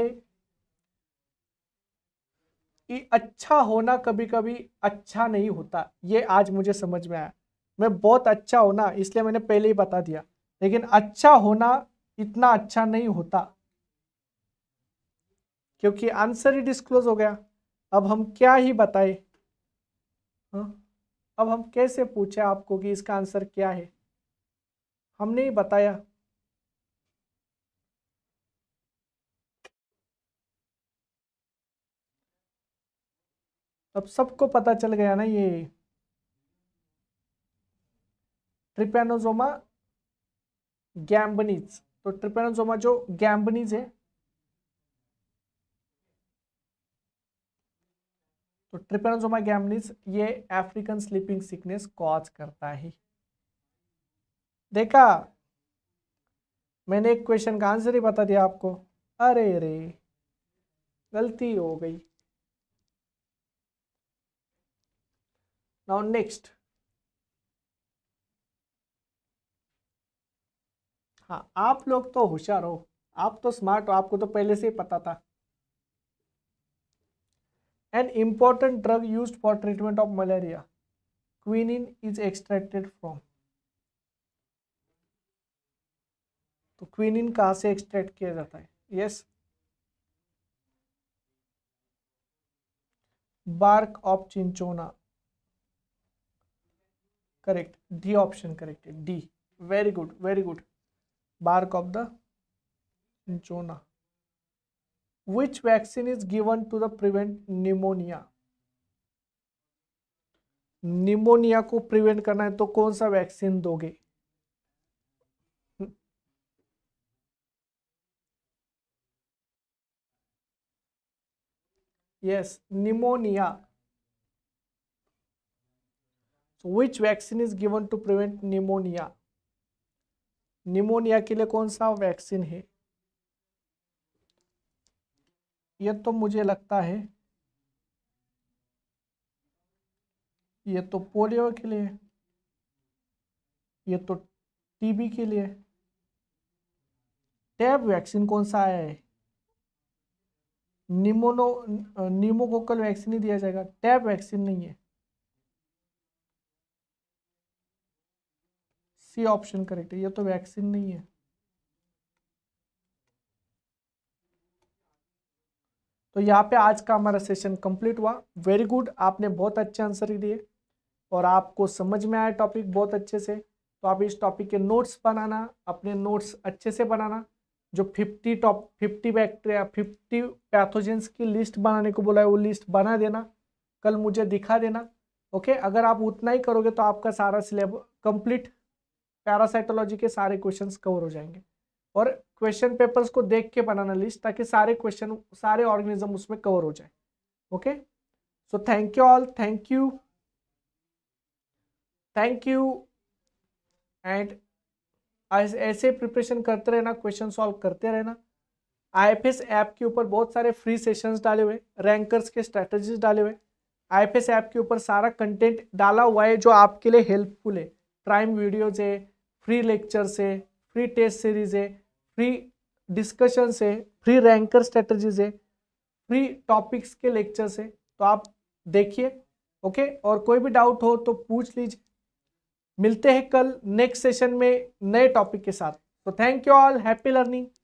कि अच्छा होना कभी कभी अच्छा नहीं होता ये आज मुझे समझ में आया मैं बहुत अच्छा होना इसलिए मैंने पहले ही बता दिया लेकिन अच्छा होना इतना अच्छा नहीं होता क्योंकि आंसर ही डिस्क्लोज हो गया अब हम क्या ही बताए हाँ? अब हम कैसे पूछे आपको कि इसका आंसर क्या है हमने ही बताया अब सबको पता चल गया ना ये ट्रिपेनोजोमा गैम्बनीज तो ट्रिपेनोजोमा जो गैम्बनीज है तो ट्रिपेनोजोमा गैम्बनीज ये अफ्रीकन स्लीपिंग सिकनेस कॉज करता है देखा मैंने एक क्वेश्चन का आंसर ही बता दिया आपको अरे अरे गलती हो गई now next हाँ आप लोग तो होशियार हो आप तो स्मार्ट हो आपको तो पहले से ही पता था an important drug use for treatment of malaria in is extracted from तो इन कहाँ से एक्सट्रैक्ट किया जाता है yes bark of cinchona correct D option correct D very good very good bark of the जोना which vaccine is given to the prevent pneumonia pneumonia को प्रिवेंट करना है तो कौन सा वैक्सीन दोगे yes pneumonia which vaccine is given to prevent pneumonia pneumonia के लिए कौन सा वैक्सीन है ये तो मुझे लगता है ये तो पोलियो के लिए ये तो टीबी के लिए टैब वैक्सीन कौन सा आया है निमोनो निमोकोकल वैक्सीन ही दिया जाएगा टैब वैक्सीन नहीं है सी ऑप्शन करेक्ट है ये तो वैक्सीन नहीं है तो यहाँ पे आज का हमारा सेशन कंप्लीट हुआ वेरी गुड आपने बहुत अच्छे आंसर दिए और आपको समझ में आया टॉपिक बहुत अच्छे से तो आप इस टॉपिक के नोट्स बनाना अपने नोट्स अच्छे से बनाना जो 50 टॉप 50 बैक्टीरिया 50 पैथोजेंस की लिस्ट बनाने को बोला है वो लिस्ट बना देना कल मुझे दिखा देना ओके अगर आप उतना ही करोगे तो आपका सारा सिलेबस कंप्लीट पैरासाइटोलॉजी के सारे क्वेश्चन कवर हो जाएंगे और क्वेश्चन पेपर्स को देख के बनाना लिस्ट ताकि सारे क्वेश्चन सारे ऑर्गेनिज्म उसमें कवर हो जाए okay so thank you all thank you thank you and ऐसे प्रिपरेशन करते रहना क्वेश्चन सॉल्व करते रहना आई ऐप के ऊपर बहुत सारे फ्री सेशंस डाले हुए रैंकर्स के स्ट्रेटजीज डाले हुए आई ऐप के ऊपर सारा कंटेंट डाला हुआ है जो आपके लिए हेल्पफुल है प्राइम वीडियोज है फ्री लेक्चर से फ्री टेस्ट सीरीज़ है फ्री डिस्कशन से फ्री रैंकर स्ट्रेटजीज है फ्री टॉपिक्स के लेक्चर से तो आप देखिए ओके और कोई भी डाउट हो तो पूछ लीजिए मिलते हैं कल नेक्स्ट सेशन में नए टॉपिक के साथ तो thank you all happy learning